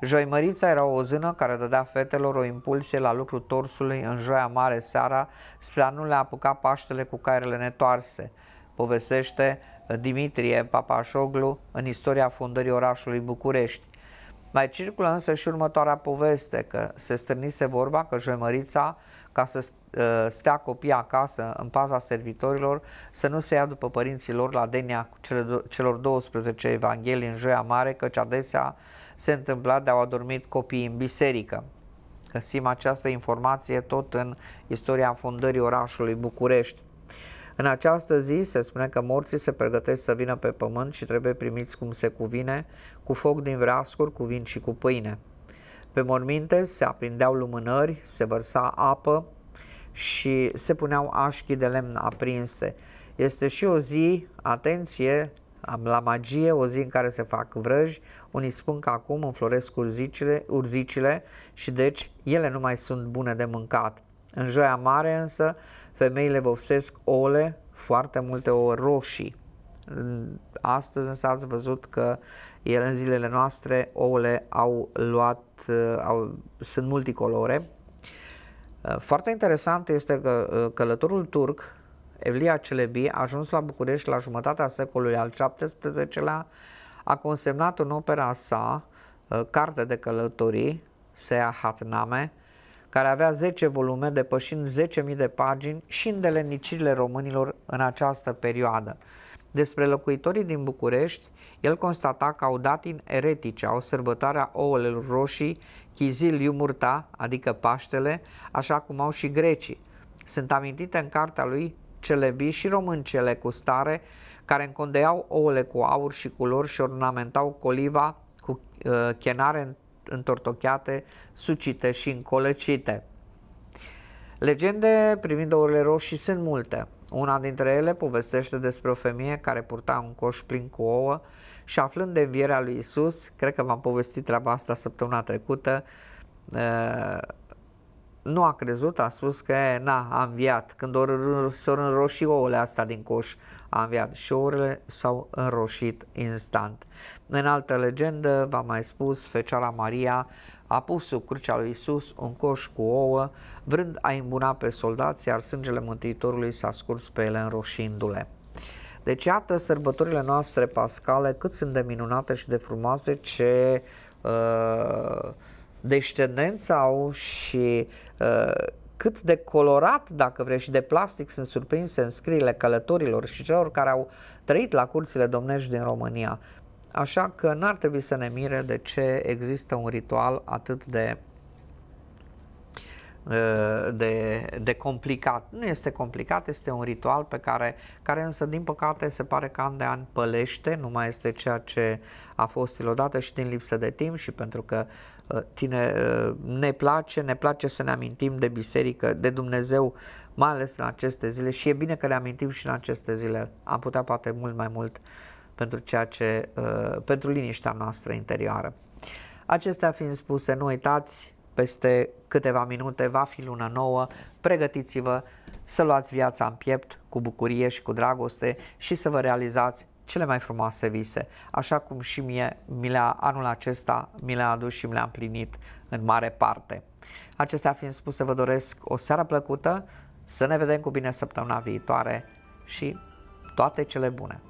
Joimărița era o zână care dădea fetelor o impulsie la lucru torsului în joia mare seara spre a nu le apuca paștele cu cairele netoarse. Povestește Dimitrie Papașoglu în istoria fundării orașului București. Mai circulă însă și următoarea poveste că se strânise vorba că joimărița ca să uh, stea copii acasă în paza servitorilor, să nu se ia după părinții lor la denia celor 12 evanghelii în joia mare, căci adesea se întâmpla de-au adormit copiii în biserică. Găsim această informație tot în istoria fundării orașului București. În această zi se spune că morții se pregătesc să vină pe pământ și trebuie primiți cum se cuvine, cu foc din vreascuri, cu vin și cu pâine. Pe morminte se aprindeau lumânări, se vărsa apă și se puneau așchi de lemn aprinse. Este și o zi, atenție, la magie, o zi în care se fac vrăji, unii spun că acum înfloresc urzicile, urzicile și deci ele nu mai sunt bune de mâncat. În joia mare însă, femeile vopsesc ouăle, foarte multe ouă roșii. Astăzi însă ați văzut că el în zilele noastre ouăle au luat, uh, au, sunt multicolore. Uh, foarte interesant este că uh, călătorul turc Evlia Celebi a ajuns la București la jumătatea secolului al XVII-lea, a consemnat în opera sa carte de călătorii, Sea Hatname, care avea 10 volume, depășind 10.000 de pagini și îndelenicirile românilor în această perioadă. Despre locuitorii din București el constata că au dat în eretice, au sărbătoarea ouălelor roșii, chizil iumurta, adică Paștele, așa cum au și grecii. Sunt amintite în cartea lui celebii și româncele cu stare, care încondeau ouăle cu aur și culori și ornamentau coliva cu uh, chenare întortocheate, sucite și încolăcite. Legende privind ourile roșii sunt multe. Una dintre ele povestește despre o femeie care purta un coș plin cu ouă și aflând de învierea lui Isus, cred că v-am povestit treaba asta săptămâna trecută, nu a crezut, a spus că na, a înviat. Când s-au înroșit ouăle astea din coș, a înviat și ouăle s-au înroșit instant. În altă legendă, v-am mai spus, Fecioara Maria a pus sub crucea lui Isus un coș cu ouă, vrând a imbuna pe soldați, iar sângele Mântuitorului s-a scurs pe ele înroșindu-le. Deci iată sărbătorile noastre pascale cât sunt de minunate și de frumoase ce uh, deștendență au și uh, cât de colorat, dacă vrei, și de plastic sunt surprinse în scriile călătorilor și celor care au trăit la curțile domnești din România. Așa că n-ar trebui să ne mire de ce există un ritual atât de uh, de, de complicat. Nu este complicat, este un ritual pe care, care însă din păcate se pare că an de an pălește, nu mai este ceea ce a fost el odată și din lipsă de timp și pentru că uh, tine, uh, ne place, ne place să ne amintim de biserică, de Dumnezeu, mai ales în aceste zile și e bine că ne amintim și în aceste zile. Am putea poate mult mai mult uh, pentru, ceea ce, uh, pentru liniștea noastră interioară. Acestea fiind spuse, nu uitați, peste câteva minute va fi lună nouă, pregătiți-vă să luați viața în piept cu bucurie și cu dragoste și să vă realizați cele mai frumoase vise, așa cum și mie mi le-a, anul acesta mi le-a adus și mi le-a împlinit în mare parte. Acestea fiind spuse, vă doresc o seară plăcută, să ne vedem cu bine săptămâna viitoare și toate cele bune!